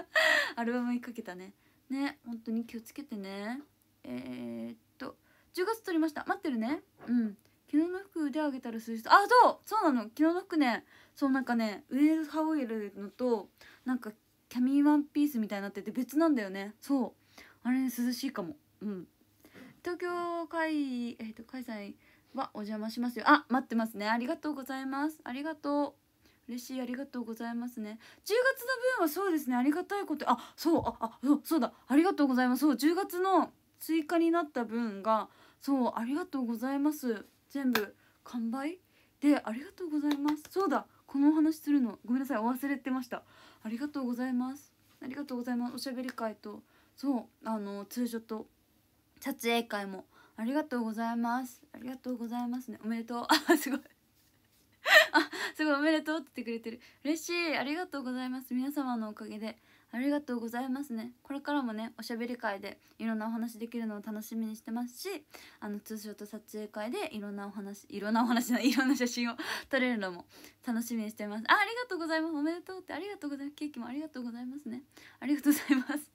*laughs* アルバムにかけたねね本当に気をつけてねえー、っと10月撮りました待ってるねうん昨日の服腕上げたらし日あそうそうなの昨日の服ねそうなんかねウェルハオイルのとなんかキャミーワンピースみたいになってて別なんだよねそうあれ、ね、涼しいかもうん東京開,、えーと、と開催はお邪魔しますよあ待ってますねありがとうございますありがとう嬉しいありがとうございますね10月の分はそうですねありがたいことあそうああそうそうだありがとうございますそう10月の追加になった分がそうありがとうございます全部完売でありがとうございますそうだこのお話するのごめんなさいお忘れてましたありがとうございますありがとうございますおしゃべり会とそうあの通常と撮影会もありがとうございますありがとうございますねおめでとうあ *laughs* すごい *laughs* すごいおめでとうって言ってくれてる嬉しいありがとうございます皆様のおかげでありがとうございますねこれからもねおしゃべり会でいろんなお話できるのを楽しみにしてますしあの通称と撮影会でいろんなお話いろんなお話のいろんな写真を撮れるのも楽しみにしてますあありがとうございますおめでとうってありがとうございますケーキもありがとうございますねありがとうございます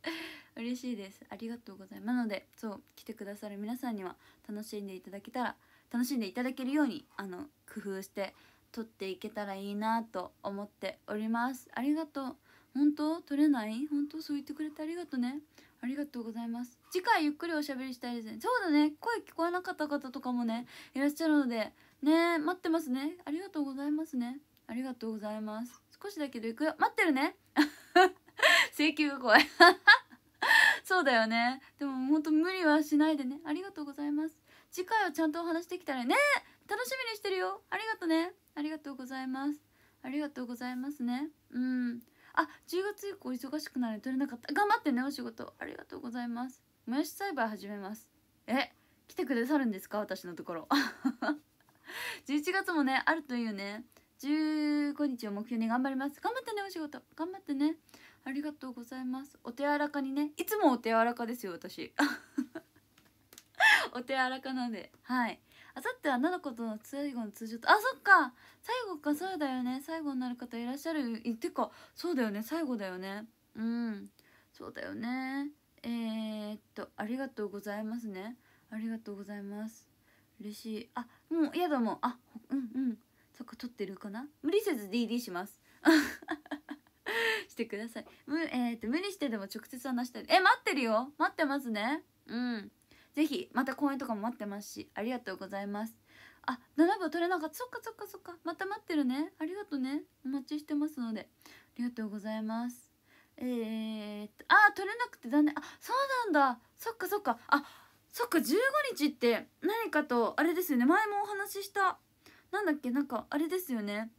*laughs* 嬉しいですありがとうございますなのでそう来てくださる皆さんには楽しんでいただけたら楽しんでいただけるようにあの工夫して取っていけたらいいなと思っておりますありがとう本当取れない本当そう言ってくれてありがとうねありがとうございます次回ゆっくりおしゃべりしたいですねそうだね声聞こえなかった方とかもねいらっしゃるのでね待ってますねありがとうございますねありがとうございます少しだけど行くよ待ってるね *laughs* 請求が怖い *laughs* そうだよねでも本当無理はしないでねありがとうございます次回はちゃんとお話できたらね楽しみにしてるよありがとねありがとうございますありがとうございますねうんあ10月以降忙しくなる取れなかった頑張ってねお仕事ありがとうございますもやし栽培始めますえ来てくださるんですか私のところ11 *laughs* 月もねあるというね15日を目標に頑張ります頑張ってねお仕事頑張ってねありがとうございますお手柔らかにねいつもお手柔らかですよ私 *laughs* お手柔らかなのではいあさっては七子との最後の通常とあそっか最後かそうだよね最後になる方いらっしゃるえてかそうだよね最後だよねうんそうだよねえー、っとありがとうございますねありがとうございます嬉しいあもうやだもうあうんうんそっか撮ってるかな無理せず DD します *laughs* してくださいむえー、っと無理してでも直接話したりえ待ってるよ待ってますねうんぜひまた公演とかも待ってますしありがとうございますあ7秒取れなかったそっかそっかそっかまた待ってるねありがとうねお待ちしてますのでありがとうございますえー、っとあ取れなくて残念あそうなんだそっかそっかあそっか15日って何かとあれですよね前もお話ししたなんだっけなんかあれですよね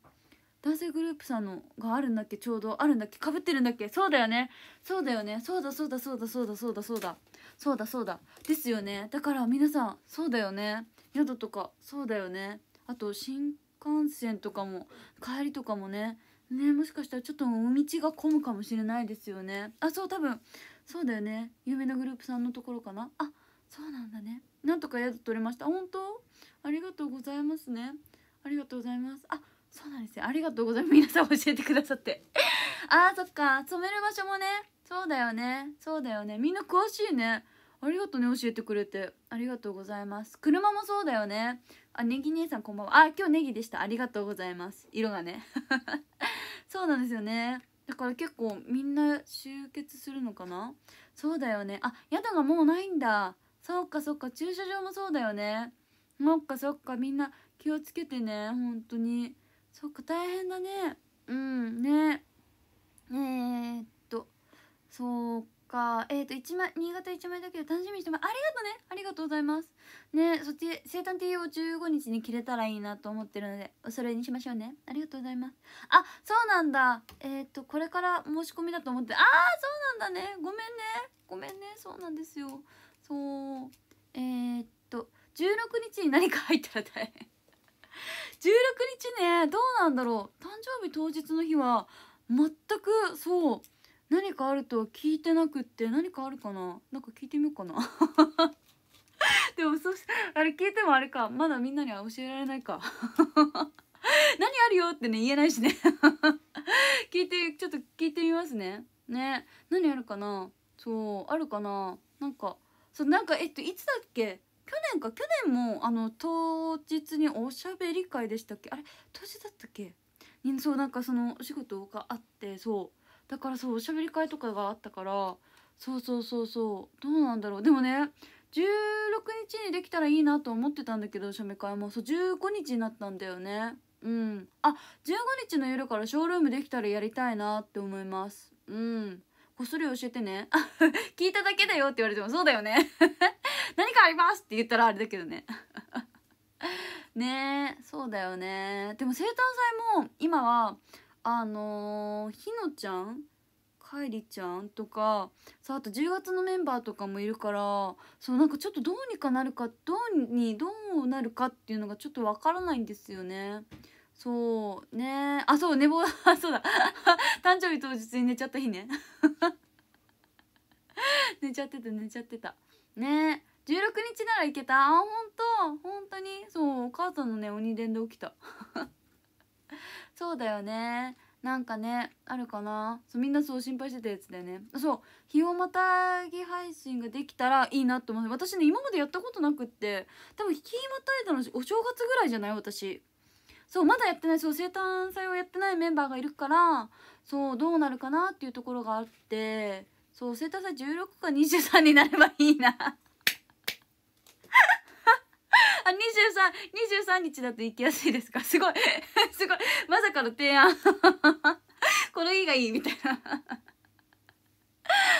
男性グループさんのがあるんだっけちょうどあるんだっけかぶってるんだっけそうだよねそうだよねそうだそうだそうだそうだそうだそうだそうだそうだですよねだから皆さんそうだよね宿とかそうだよねあと新幹線とかも帰りとかもねねもしかしたらちょっとお道が混むかもしれないですよねあそう多分そうだよね有名なグループさんのところかなあそうなんだねなんとか宿取れました本当ありがとうございますねありがとうございますあそうなんですよありがとうございます皆さん教えてくださって *laughs* あーそっか染める場所もねそうだよねそうだよねみんな詳しいねありがとうね教えてくれてありがとうございます車もそうだよねあネギ姉さんこんばんはあ今日ネギでしたありがとうございます色がね *laughs* そうなんですよねだから結構みんな集結するのかなそうだよねあ宿がもうないんだそっかそっか駐車場もそうだよねそっかそっかみんな気をつけてね本当にそっか大変だねうんねえー、っとそうかえっ、ー、と1枚新潟1枚だけで楽しみにしてますありがとうねありがとうございますねそっち生誕 T を15日に着れたらいいなと思ってるのでおそれにしましょうねありがとうございますあそうなんだえっ、ー、とこれから申し込みだと思ってああそうなんだねごめんねごめんねそうなんですよそうえー、っと16日に何か入ったら大変16 *laughs* 日ねどうなんだろう誕生日当日の日は全くそう何かあるとは聞いてなくって何かあるかななんか聞いてみようかな *laughs* でもそしあれ聞いてもあれかまだみんなには教えられないか *laughs* 何あるよってね言えないしね *laughs* 聞いてちょっと聞いてみますねね何あるかなそうあるかななんかそうなんかえっといつだっけ去年か去年もあの当日におしゃべり会でしたっけあれ当日だったっけそうなんかそのお仕事があってそうだからそうおしゃべり会とかがあったからそうそうそうそうどうなんだろうでもね16日にできたらいいなと思ってたんだけどおしゃべり会もそう15日になったんだよねうんあ15日の夜からショールームできたらやりたいなって思いますうんこっそり教えてね *laughs* 聞いただけだよって言われてもそうだよね *laughs* 何かありますって言ったらあれだけどね *laughs* ねえそうだよねでも生誕祭も今はあのー、ひのちゃんかいりちゃんとかさあと10月のメンバーとかもいるからそうなんかちょっとどうにかなるかどうにどうなるかっていうのがちょっとわからないんですよね。そうねあそう寝坊あそうだ *laughs* 誕生日当日に寝ちゃった日ね *laughs* 寝ちゃってた寝ちゃってたね16日ならいけたあ本当本当にそうお母さんのね鬼伝で起きたそうだよねなんかねあるかなそうみんなそう心配してたやつだよねそう日をまたぎ配信ができたらいいなと思って私ね今までやったことなくって多分日またいだのお正月ぐらいじゃない私そうまだやってないそう生誕祭をやってないメンバーがいるからそうどうなるかなっていうところがあってそう生誕祭16か23になればいいな2323日だと行きやすいですか *laughs* すごい *laughs* すごいまさかの提案 *laughs* この日がいいみたいな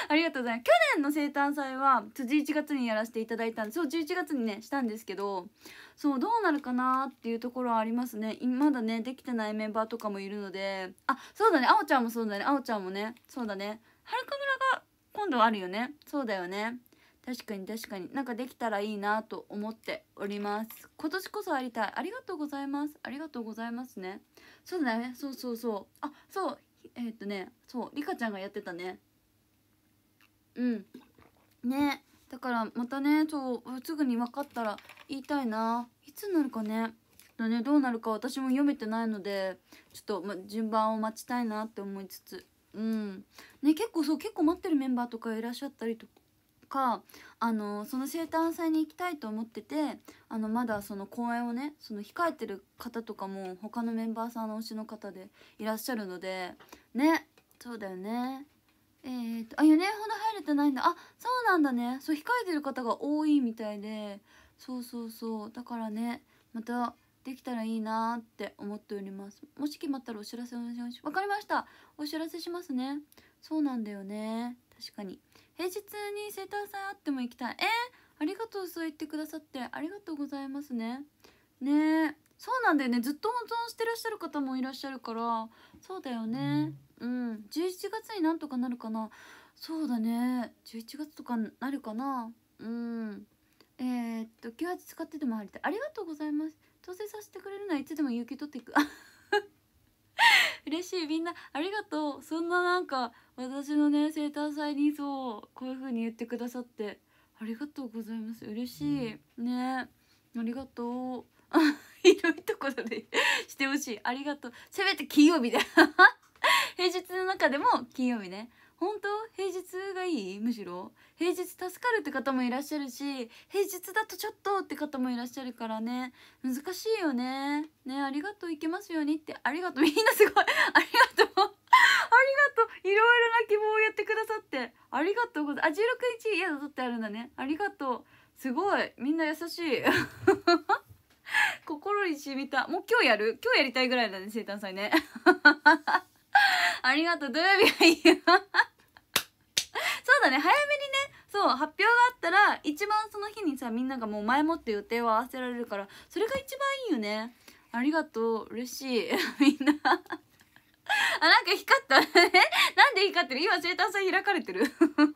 ありがとうございます去年の生誕祭は11月にやらせていただいたんですそう11月にねしたんですけどそうどうなるかなっていうところはありますねまだねできてないメンバーとかもいるのであそうだねあおちゃんもそうだねあおちゃんもねそうだねはるか村が今度あるよねそうだよね確かに確かになんかできたらいいなと思っております今年こそありたいありがとうございますありがとうございますねそうだねそうそうそうあそうえー、っとねそうリカちゃんがやってたねうんねだからまたねそうすぐに分かったら言いたいないつになるかねだねどうなるか私も読めてないのでちょっと、ま、順番を待ちたいなって思いつつうんね結構そう結構待ってるメンバーとかいらっしゃったりとかかあのその生誕祭に行きたいと思っててあのまだその公演をねその控えてる方とかも他のメンバーさんの推しの方でいらっしゃるのでねそうだよねえー、っとあ4年ほど入れてないんだあそうなんだねそう控えてる方が多いみたいでそうそうそうだからねまたできたらいいなって思っておりますもし決まったらお知らせお願いしますわかりましたお知らせしますねそうなんだよね確かに平日に生誕祭あっても行きたいえー、ありがとうそう言ってくださってありがとうございますねねそうなんだよねずっと保存してらっしゃる方もいらっしゃるからそうだよねうん11月になんとかなるかなそうだね11月とかなるかなうんえー、っと気圧使ってても入りたいありがとうございます調整させてくれるのはいつでも有給取っていく嬉しいみんなありがとうそんななんか私のね生誕祭にそうこういう風に言ってくださってありがとうございます嬉しい、うん、ねありがとう *laughs* いろいところで *laughs* してほしいありがとうせめて金曜日で *laughs* 平日の中でも金曜日ね本当平日がいいむしろ平日助かるって方もいらっしゃるし平日だとちょっとって方もいらっしゃるからね難しいよねねありがとういけますようにってありがとうみんなすごい *laughs* ありがとうありがとういろいろな希望をやってくださってありがとうございますあ16日家だとってあるんだねありがとうすごいみんな優しい *laughs* 心に染みたもう今日やる今日やりたいぐらいだね生誕祭ね *laughs* ありがとう土曜日がいいよ *laughs* そうだね早めにねそう発表があったら一番その日にさみんながもう前もって予定を合わせられるからそれが一番いいよねありがとう嬉しい *laughs* みんな *laughs* あなんか光ったなんで光ってる今生誕祭開かれてるそう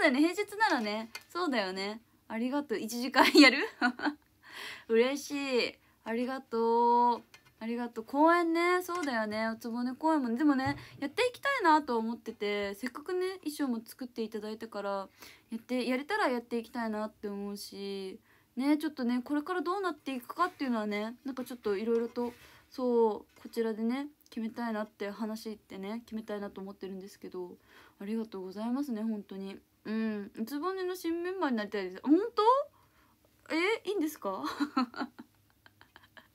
だよね平日ならねそうだよねありがとう1時間やる嬉しいありがとうありがとう公園ねそうだよねおつぼね公演も、ね、でもねやっていきたいなと思っててせっかくね衣装も作っていただいたからやってやれたらやっていきたいなって思うしねちょっとねこれからどうなっていくかっていうのはねなんかちょっといろいろとそうこちらでね決めたいなって話ってね決めたいなと思ってるんですけどありがとうございますね本当にうんうつぼねの新メンバーになりたいです本当えいいんですか *laughs* ね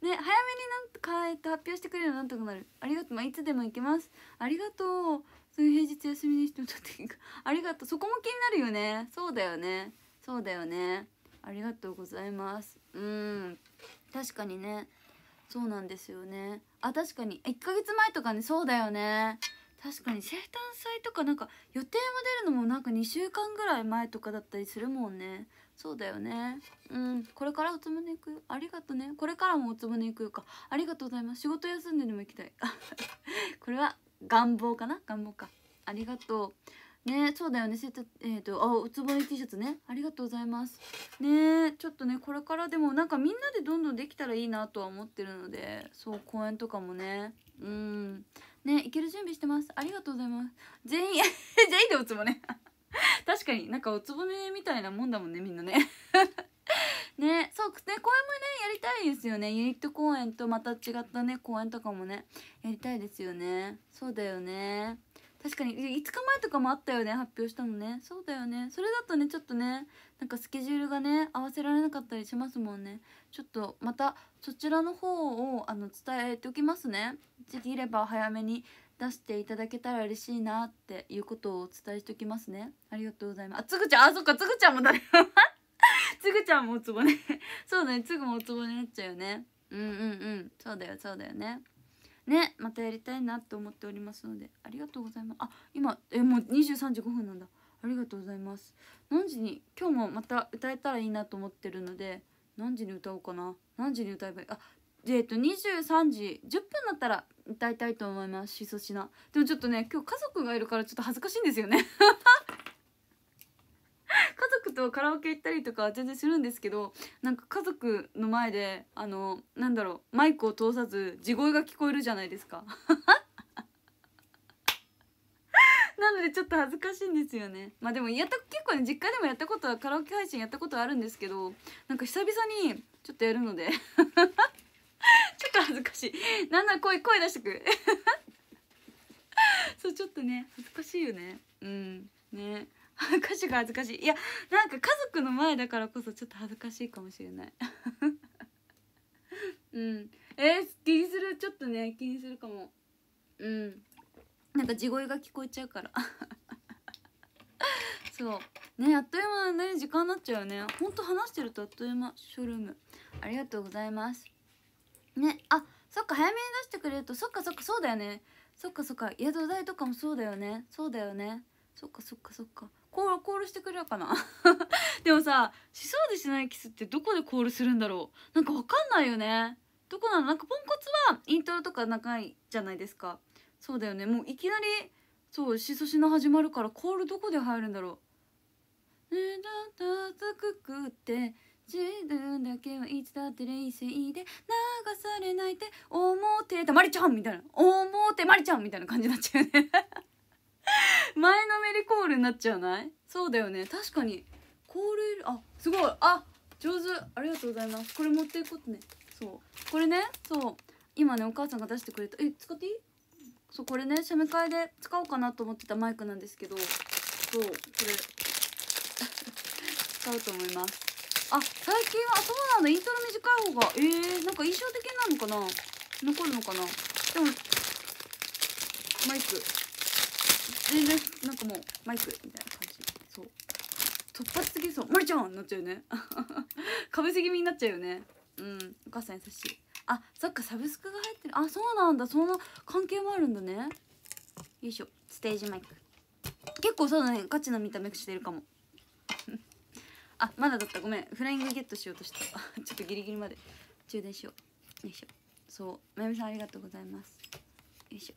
早めになんかえって発表してくれるのなんとかなるありがとうまあ、いつでも行けますありがとうそういう平日休みにしてもらっていいかありがとうそこも気になるよねそうだよねそうだよねありがとうございますうん確かにねそうなんですよねあ確かに1ヶ月前とかねそうだよね確かに生誕祭とかなんか予定も出るのもなんか2週間ぐらい前とかだったりするもんねそうだよねうんこれからおつむね行くよありがとねこれからもおつむね行くよかありがとうございます仕事休んででも行きたい *laughs* これは願望かな願望かありがとうねそうだよねせたえっ、ー、とあおつぼね T シャツねありがとうございますねちょっとねこれからでもなんかみんなでどんどんできたらいいなとは思ってるのでそう公演とかもねうんね行ける準備してますありがとうございます全員 *laughs* 全員でおつぼね *laughs* 確かになんかおつぼねみたいなもんだもんねみんなね *laughs* ねそうね公演もねやりたいですよねユニット公演とまた違ったね公演とかもねやりたいですよねそうだよね確かに5日前とかもあったよね発表したのねそうだよねそれだとねちょっとねなんかスケジュールがね合わせられなかったりしますもんねちょっとまたそちらの方をあの伝えておきますねできれば早めに出していただけたら嬉しいなっていうことをお伝えしておきますねありがとうございますあつぐちゃんあそっかつぐちゃんもだよ *laughs* つぐちゃんもおつぼねそうだねつぐもおつぼになっちゃうよねうんうんうんそうだよそうだよねねまたやりたいなと思っておりますのでありがとうございますあ今えもう23時5分なんだありがとうございます何時に今日もまた歌えたらいいなと思ってるので何時に歌おうかな何時に歌えばいいあえっと、23時10分だったら歌いたいと思いますしそしなでもちょっとね今日家族がいるからちょっと恥ずかしいんですよね *laughs* 家族とカラオケ行ったりとか全然するんですけどなんか家族の前であのなんだろうマイクを通さず地声が聞こえるじゃないですか *laughs* なのでちょっと恥ずかしいんですよねまあでもやった結構ね実家でもやったことはカラオケ配信やったことはあるんですけどなんか久々にちょっとやるので *laughs* *laughs* ちょっと恥ずかしいなんなら声声出してく *laughs* そうちょっとね恥ずかしいよねうんね歌いが恥ずかしいいやなんか家族の前だからこそちょっと恥ずかしいかもしれない *laughs* うんえー、気にするちょっとね気にするかもうんなんか地声が聞こえちゃうからそうねあっという間ね時間になっちゃうよねほんと話してるとあっという間ショールームありがとうございますねあそっか早めに出してくれるとそっかそっかそうだよねそっかそっか宿題とかもそうだよねそうだよねそっかそっかそっかコールコールしてくれるかな *laughs* でもさしそうでしないキスってどこでコールするんだろうなんかわかんないよねどこなのなんかポンコツはイントロとか長いじゃないですかそうだよねもういきなりそうしそしな始まるからコールどこで入るんだろう「ねだたたくくって」自分だけはいつだって冷静で流されないって思ってたまりちゃんみたいな思ってまりちゃんみたいな感じになっちゃうね *laughs* 前のめりコールになっちゃうないそうだよね確かにコールあすごいあ上手ありがとうございますこれ持っていくことねそうこれねそう今ねお母さんが出してくれたえ使っていいそうこれね写メ会で使おうかなと思ってたマイクなんですけどそうこれ *laughs* 使うと思いますあ最近はそうなんだイントロ短い方がえー、なんか印象的なのかな残るのかなでもマイク全然なんかもうマイクみたいな感じそう突発的にそう「マリちゃん!」なっちゃうよねかぶせ気味になっちゃうよね *laughs* うんお母さん優しいあそっかサブスクが入ってるあそうなんだそんな関係もあるんだねよいしょステージマイク結構そうだねガチな見た目してるかもあまだだったごめんフライングゲットしようとした *laughs* ちょっとギリギリまで充電しようよいしょそうまゆみさんありがとうございますよいしょ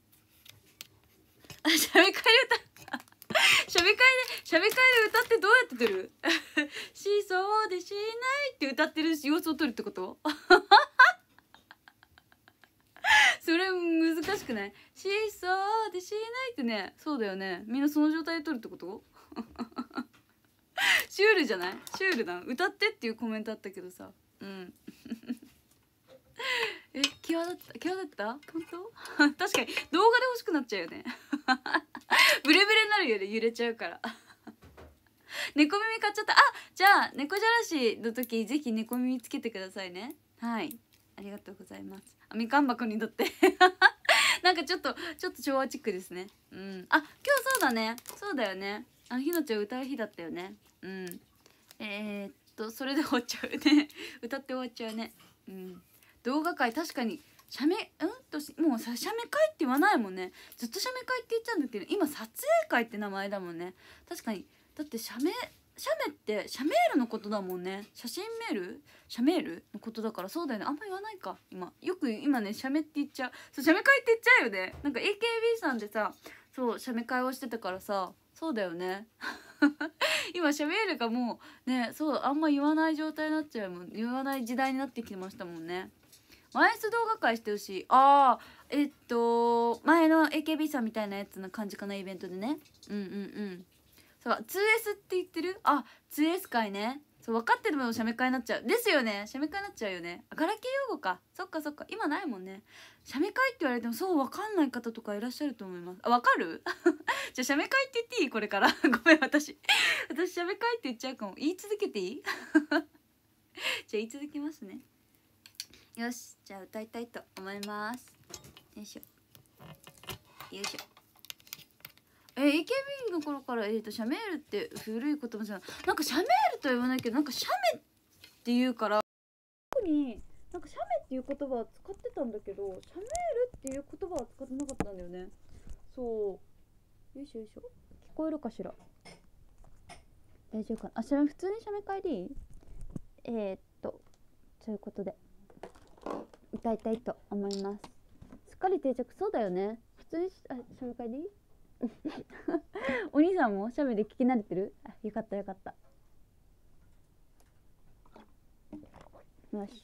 あしゃべかえ歌しゃべかえでしゃべかえで歌ってどうやって撮る *laughs* しそうでしないって歌ってる様子を撮るってこと *laughs* それ難しくないしそうでしないってねそうだよねみんなその状態で撮るってことシュールじゃないシュールな歌ってっていうコメントあったけどさうん *laughs* え際立った際立った本当 *laughs* 確かに動画で欲しくなっちゃうよね *laughs* ブレブレになるよね揺れちゃうから猫耳買っちゃったあじゃあ猫じゃらしの時ぜひ猫耳つけてくださいねはいありがとうございますあみかん箱にとってなんかちょっとちょっと昭和チックですねうんあ今日そうだねそうだよねあひのちゃん歌う日だったよねうんえー、っとそれで終わっちゃうね *laughs* 歌って終わっちゃうねうん動画界確かに写メうんともう写メ会って言わないもんねずっと写メ会って言っちゃうんだけど今撮影会って名前だもんね確かにだって写メ写メって写メールのことだもんね写真メール写メールのことだからそうだよねあんま言わないか今よく今ね写メって言っちゃうそう写メ会って言っちゃうよねなんか AKB さんでさそう写メ会をしてたからさそうだよね *laughs* 今しゃべるかもうねそうあんま言わない状態になっちゃうもん言わない時代になってきましたもんねマイス動画会してほしいああえっと前の AKB さんみたいなやつの感じかなイベントでねうんうんうんそう 2S って言ってるあ 2S 会ねそう分かっててもしゃメ会になっちゃうですよねしゃべ会になっちゃうよねガラケー用語かそっかそっか今ないもんねしゃべ会って言われてもそう分かんない方とかいらっしゃると思いますあ分かる *laughs* じゃあしゃべ会って言っていいこれから *laughs* ごめん私私しゃべ会って言っちゃうかも言い続けていい *laughs* じゃあ言い続けますねよしじゃあ歌いたいと思いますよいしょよいしょえ AKB の頃から、えーと、シャメールって古い言葉じゃないなんかシャメールとは言わないけどなんかシャメって言うから特になんかシャメっていう言葉は使ってたんだけどシャメールっていう言葉は使ってなかったんだよねそうよいしょよいしょ聞こえるかしら大丈夫かなあしメ、普通にシャメ会でいいえー、っとということで歌いたいと思いますすっかり定着そうだよね普通にあシャメ会でいいお兄さんもおしゃべり聞き慣れてるあよかったよかったよし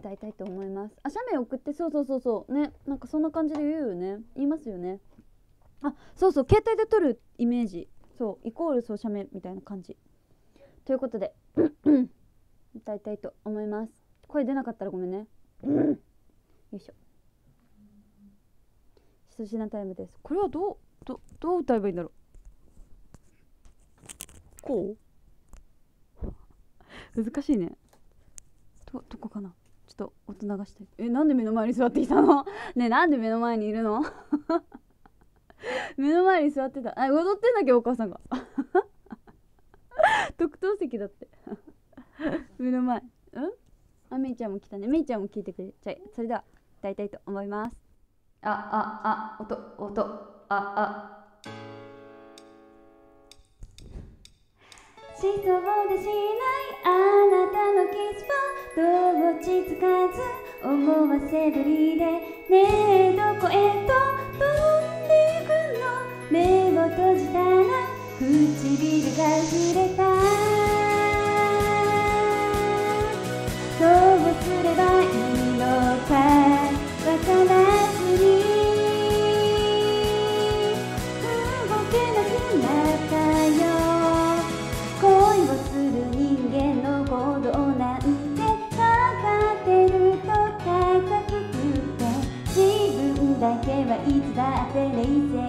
歌いたいと思いますあ写メ送ってそうそうそうそうねなんかそんな感じで言うよね言いますよねあそうそう携帯で撮るイメージそうイコールそう写メみたいな感じということで歌い *coughs* たいと思います声出なかったらごめんねよいしょ粗品タイムですこれはどうどどう歌えばいいんだろうこう難しいねどどこかなちょっと音流してえなんで目の前に座ってきたの *laughs* ねなんで目の前にいるの *laughs* 目の前に座ってたあ踊ってんだけお母さんが *laughs* 特等席だって目の前うんあめいちゃんも来たねめいちゃんも聞いてくれちゃそれでは歌いたいと思いますあああ音音ああしそうでしないあなたのキスはど落ち着かず思わせぶりでねえどこへと飛んでいくの目を閉じたら唇が触れた谢谢你。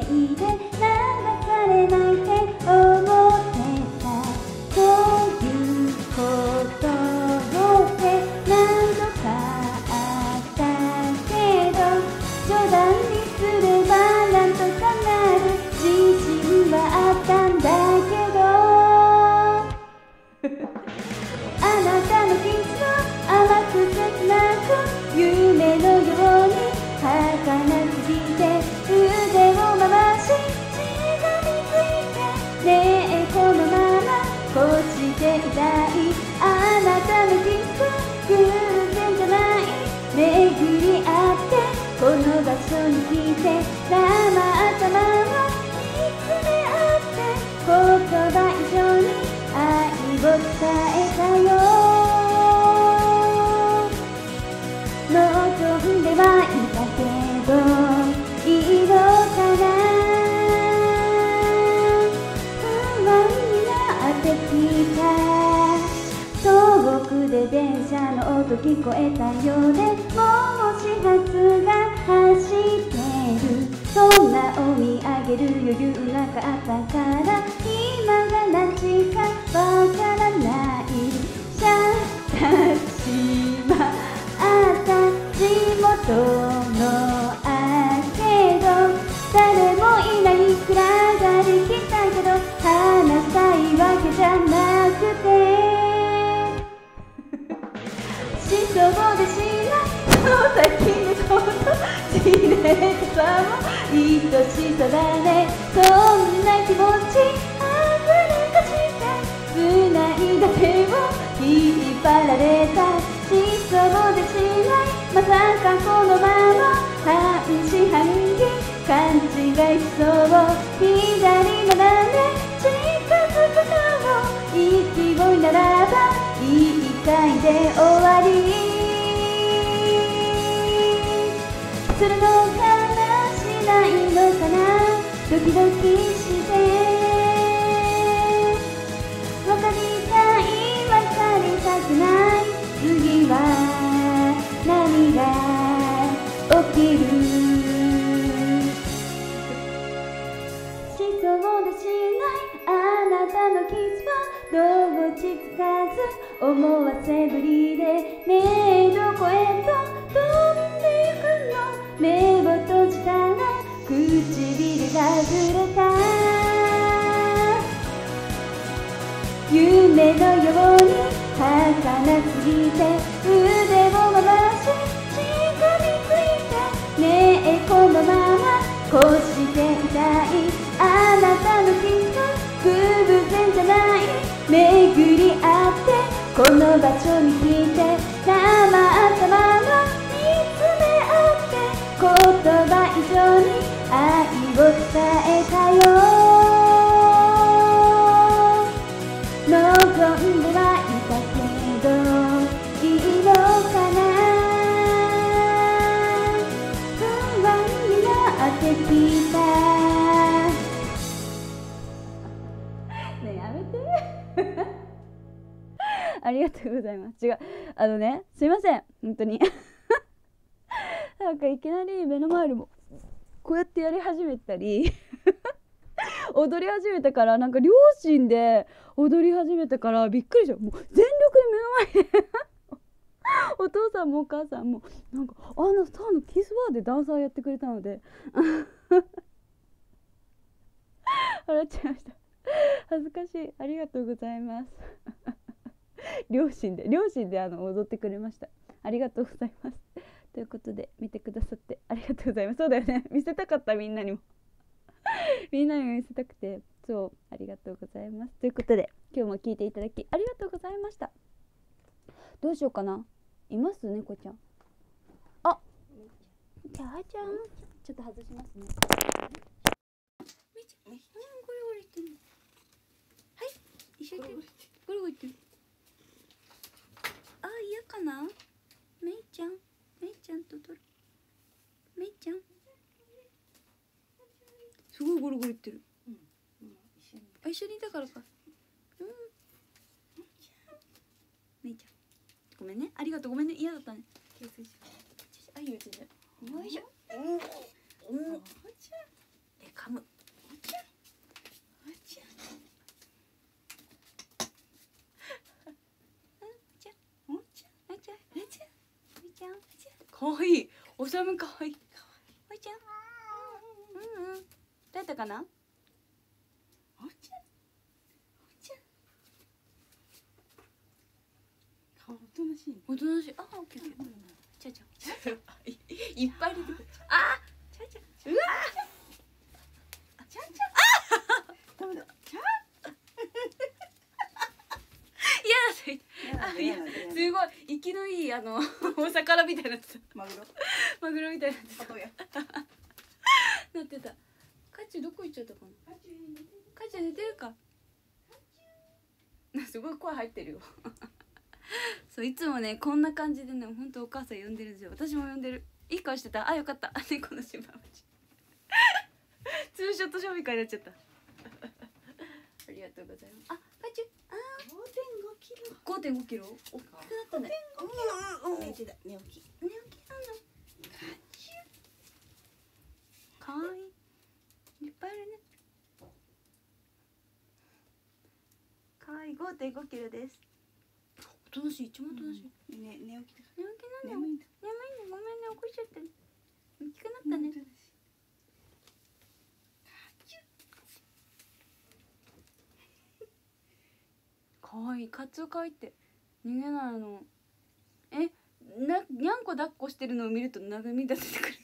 葉も愛しさだねそんな気持ちあふれかしつないだ手を引っ張られたしそうでしないまさかこのまま半信半疑勘違いしそう左斜め近づくも勢いならば一回で終わりするのかろうかなドキドキしてわかりたいわかりたくない次は何が起きるしそうでしないあなたのキスはどう落ち着かず思わせぶりで目の声。こ *laughs* 夢のように儚すぎて腕を回ししがみついてねえこのままこうしていたいあなたのきっと偶然じゃない巡り合ってこの場所に来て生まま見つめ合って言葉以上に愛を伝えたよきたねやめて *laughs* ありがとうございます違うあのねすいません本当に *laughs* なんかいきなり目の前でもこうやってやり始めたり *laughs* 踊り始めたからなんか両親で踊り始めたからびっくりしたもう全力で目の前で *laughs* お父さんもお母さんもなんかあのスターのキスバーでダンサーやってくれたので *laughs* 笑っちゃいました恥ずかしいありがとうございます *laughs* 両親で両親であの踊ってくれましたありがとうございますということで見てくださってありがとうございますそうだよね見せたかったみんなにもみんなにも見せたくてそうありがとうございますということで今日も聞いていただきありがとうございましたどうしようかないます猫ちゃんあキャーちゃんちょっと外しますねはいゴロゴロってるあ嫌かなめいちゃんめいちゃんととるめいちゃんすごいゴロゴロ言ってる、うん一緒にいたからかうんめいちゃんごめんねありがとうごめんね嫌だったね吸水しあいうちでよいしょおおおちゃえ噛むおちゃおちゃかわいいおさむかわいいおいちゃんうんうんだかなおちゃおとなしいおとなしいあオッケーオッケーちゃちゃちゃちゃいっぱい出てくるあちゃちゃうわあちゃちゃあダメだちゃ *laughs* いやすごい生きのいいあのお魚みたいなマグロマグロみたいななってた *laughs* カチュどこ行っちゃったかなカチュ寝てるか *laughs* すごい声入ってるよ *laughs* そういつもねこんな感じでねほんとお母さん呼んでるんですよ私も呼んでるいい顔してたあよかった *laughs* 猫の島町 *laughs* ツーショット賞味会になっちゃったありがとうございますあパチュあ5五キロ5.5キロ大きくなったね5.5キロ寝起きだ寝起き寝起きなのかわいいいっぱいあるねかわいい点五キロです楽しい一番楽しい、ね寝起きだ寝起きなんだ眠いんだ眠いんだごめんね起こしちゃって大きくなったねかわいいカツオかいって逃げないのえなにゃんこ抱っこしてるのを見るとみ出てくる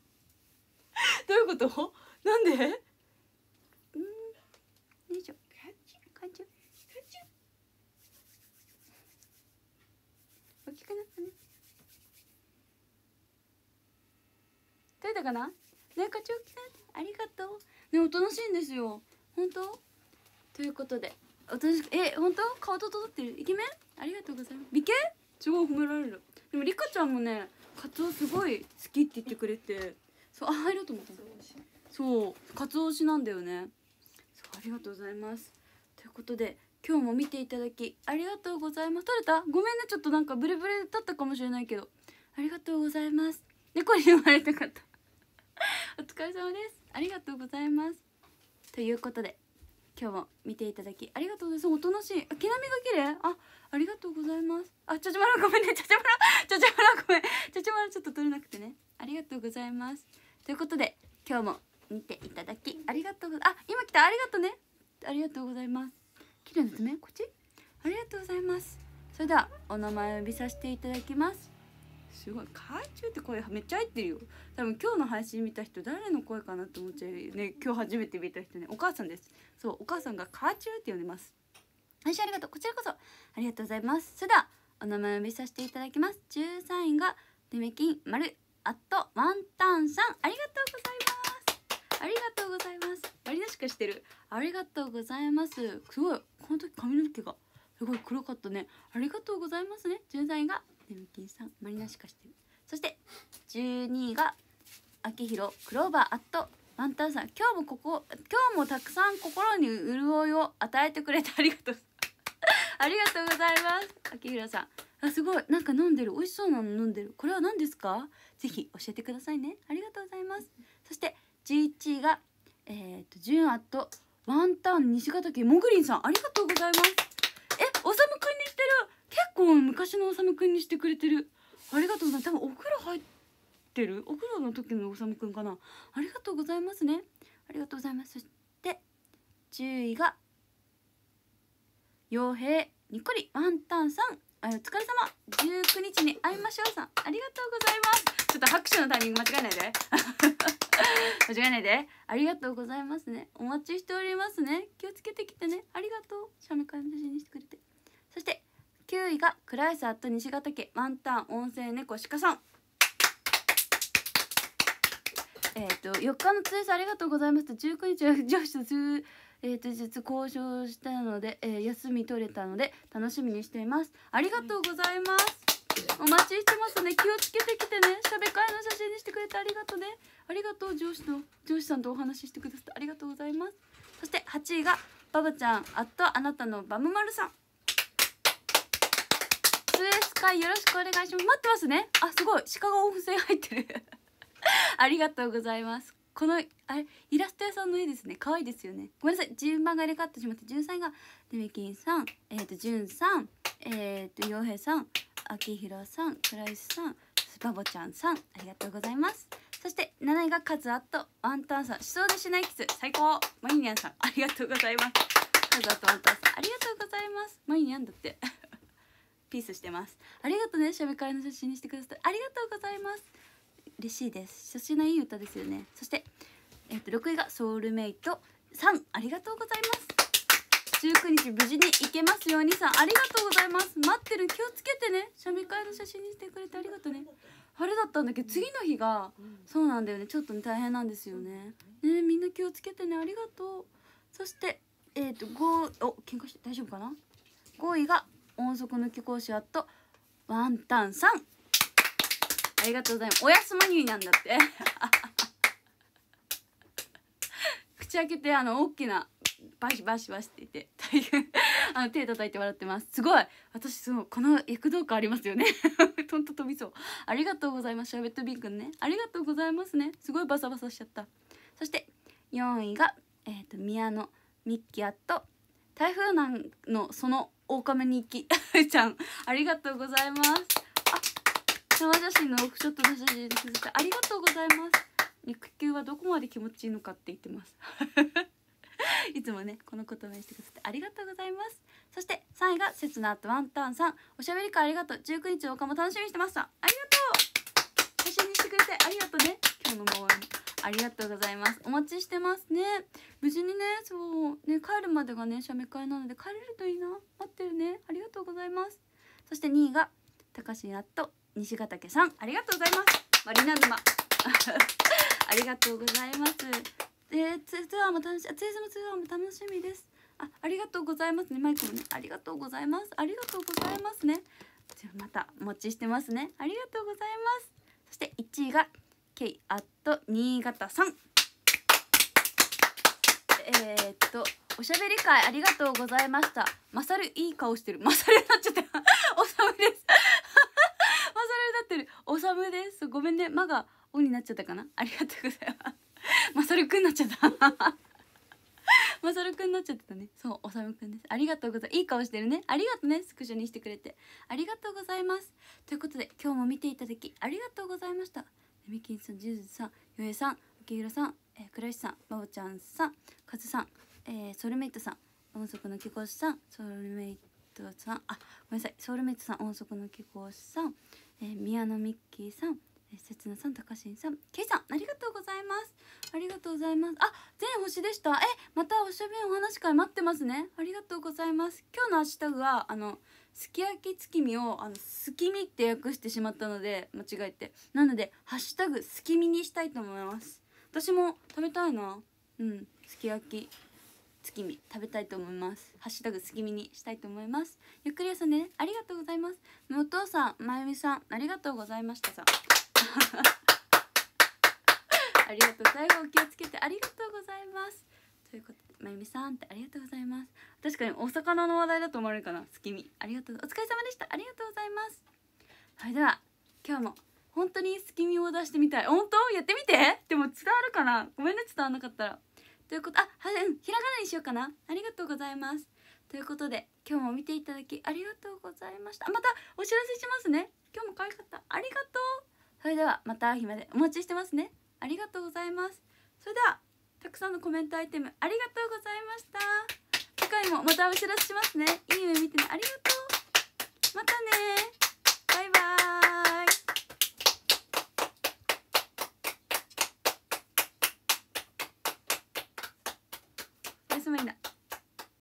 *laughs* どういうことなんでうんよいしょくな取れたかなね課長さんありがとうねおとなしいんですよ本当ということで私え本当顔整ってるイケメンありがとうございます美形超褒められるでもリカちゃんもねカツオすごい好きって言ってくれてそうあ入ろうと思ったそうカツオ推しなんだよねそうありがとうございますということで今日も見ていただきありがとうございます撮れたごめんねちょっとなんかブレブレだったかもしれないけどありがとうございます猫に生まれたかったお疲れ様ですありがとうございますということで今日も見ていただきありがとうございますおとなしいあ毛並みが綺麗あありがとうございますあちょちまらごめんねちゃちまらちゃちまらごめんちゃちまらちょっと撮れなくてねありがとうございますということで今日も見ていただきありがとうあ今来たありがとうねありがとうございます切るんですねこっちありがとうございますそれではお名前を呼びさせていただきますすごい海中って声めっちゃ入ってるよ多分今日の配信見た人誰の声かなって思っちゃうよね今日初めて見た人ねお母さんですそうお母さんが海中って呼んでます配信ありがとうこちらこそありがとうございますそれではお名前を呼びさせていただきます13位がデメキン丸アットワンタンさんありがとうございますありがとうございます割り出しかしてるありがとうございますすごいこの時髪の毛がすごい黒かったねありがとうございますね10代がねむキんさんマリナしかしてるそして12位が明宏クローバーアットワンタンさん今日もここ今日もたくさん心に潤いを与えてくれてありがとう *laughs* ありがとうございますあきひろさんあすごいなんか飲んでる美味しそうなの飲んでるこれは何ですかぜひ教えてくださいねありがとうございますそして11位がえっ、ー、とジュンアットワンタン西ヶ岳もぐりんさんありがとうございますえおさむくんにしてる結構昔のおさむくんにしてくれてるありがとうございます多分お風呂入ってるお風呂の時のおさむくんかなありがとうございますねありがとうございますそして10位が傭兵にっこりワンタンさんお疲れ様19日に会いましょうさんありがとうございますちょっと拍手のタイミング間違えないで *laughs* 間違いないでありがとうございますねお待ちしておりますね気をつけてきてねありがとう写メ会の写真にしてくれてそして9位がクライスアット西ヶ岳ワンタン温泉猫鹿さんえっ、と4日の通算ありがとうございました19日は上司と数えと、と実交渉したので、えー、休み取れたので楽しみにしていますありがとうございますお待ちしてますね気をつけてきてねしゃべかいの写真にしてくれてありがとうねありがとう上司の上司さんとお話ししてくださってありがとうございますそして8位がババちゃんあとあなたのバムマルさんスエスイよろしくお願いします待ってますねあすごい鹿が温泉入ってる *laughs* ありがとうございますこのあれイラスト屋さんの絵ですね可愛いですよねごめんなさい順番が入れ替わってしまって13位がデメキンさんえっ、ー、とジュンさんえっ、ー、と洋平さん明宏さん、ライスさん、スパボちゃんさん、ありがとうございます。そして7位がカズアット、ワンタンさん、しそうでしないキス、最高マイニャンさん、ありがとうございます。カズアットワンタンさん、ありがとうございます。マイニャンだって。*laughs* ピースしてます。ありがとうね、しゃべからの写真にしてください。ありがとうございます。嬉しいです。写真のいい歌ですよね。そして、えっと、6位がソウルメイトさん、ありがとうございます。19日無事に行けますようにさんありがとうございます待ってる気をつけてね写ャ会の写真にしてくれてありがとうね晴れだったんだけど次の日がそうなんだよねちょっと、ね、大変なんですよねねみんな気をつけてねありがとうそしてえっ、ー、と5お喧嘩して大丈夫かな5位が音速の貴公子アットワンタンさんありがとうございますおやすまになんだって *laughs* 口開けてあの大きなバシバシバシって言って大変 *laughs* あの手叩いて笑ってますすごい私そのこの躍動感ありますよねと *laughs* んと飛びそうありがとうございますシャーベットビンくんねありがとうございますねすごいバサバサしちゃったそして4位がえっ、ー、と宮野ミッキアと台風なんのその狼に行き *laughs* ちゃんありがとうございますあ生写真のオフショットの写真に続いてありがとうございます肉球はどこまで気持ちいいのかって言ってます *laughs* いつもねこの言葉にしてくださってありがとうございますそして3位が刹那とワンタンさんおしゃべり会ありがとう19日8日も楽しみにしてましたありがとう写真にしてくれてありがとうね今日のも応ありがとうございますお待ちしてますね無事にねそうね帰るまでがね写メ会なので帰れるといいな待ってるねありがとうございますそして2位が高橋やっと西ヶ岳さんありがとうございますマリナ沼 *laughs* ありがとうございますえー、ツツアーも楽しあツイズムツアーも楽しみですあありがとうございますねマイクもねありがとうございますありがとうございますねじゃまたお待ちしてますねありがとうございますそして1位が K アット新潟さんえー、っとおしゃべり会ありがとうございましたまさるいい顔してるまさるなっちゃったおさむですまさるなってるおさむですごめんねまがおになっちゃったかなありがとうございますまさるくんなっちゃったまさるくんなっちゃってたねそうおさむくんですありがとうございますいい顔してるねありがとねスクショにしてくれてありがとうございますということで今日も見ていただきありがとうございましたみきんさんじゅずさんよえさんきひろさん、えくらしさんまおちゃんさんかずさん、えー、ソウルメイトさん音速の貴公子さんソウルメイトさんあごめんなさいソウルメイトさん音速の貴公子さん、えー、宮野ミッキーさんせつなさん、たかしんさん、けいさん、ありがとうございます。ありがとうございます。あ、全星でした。え、またおしゃべりお話会待ってますね。ありがとうございます。今日のハッシュタグは、あの、すき焼き月見を、あの、すきみって訳してしまったので、間違えて。なので、ハッシュタグ、すきみにしたいと思います。私も食べたいな。うん、すき焼き。月見食べたいと思いますハッシュタグ月見にしたいと思いますゆっくり休んで、ね、ありがとうございますお父さんまゆみさんありがとうございましたさ *laughs* ありがとう最後お気をつけてありがとうございますということでまゆみさんってありがとうございます確かにお魚の話題だと思われるかな月見ありがとうお疲れ様でしたありがとうございますそれでは今日も本当に月見を出してみたい本当やってみてでも伝わるかなごめんね伝わんなかったらということあはうんひらがなにしようかなありがとうございますということで今日も見ていただきありがとうございましたまたお知らせしますね今日も可愛かったありがとうそれではまた暇でお待ちしてますねありがとうございますそれではたくさんのコメントアイテムありがとうございました次回もまたお知らせしますねいい夢見てねありがとうまたねバイバーイおやすみな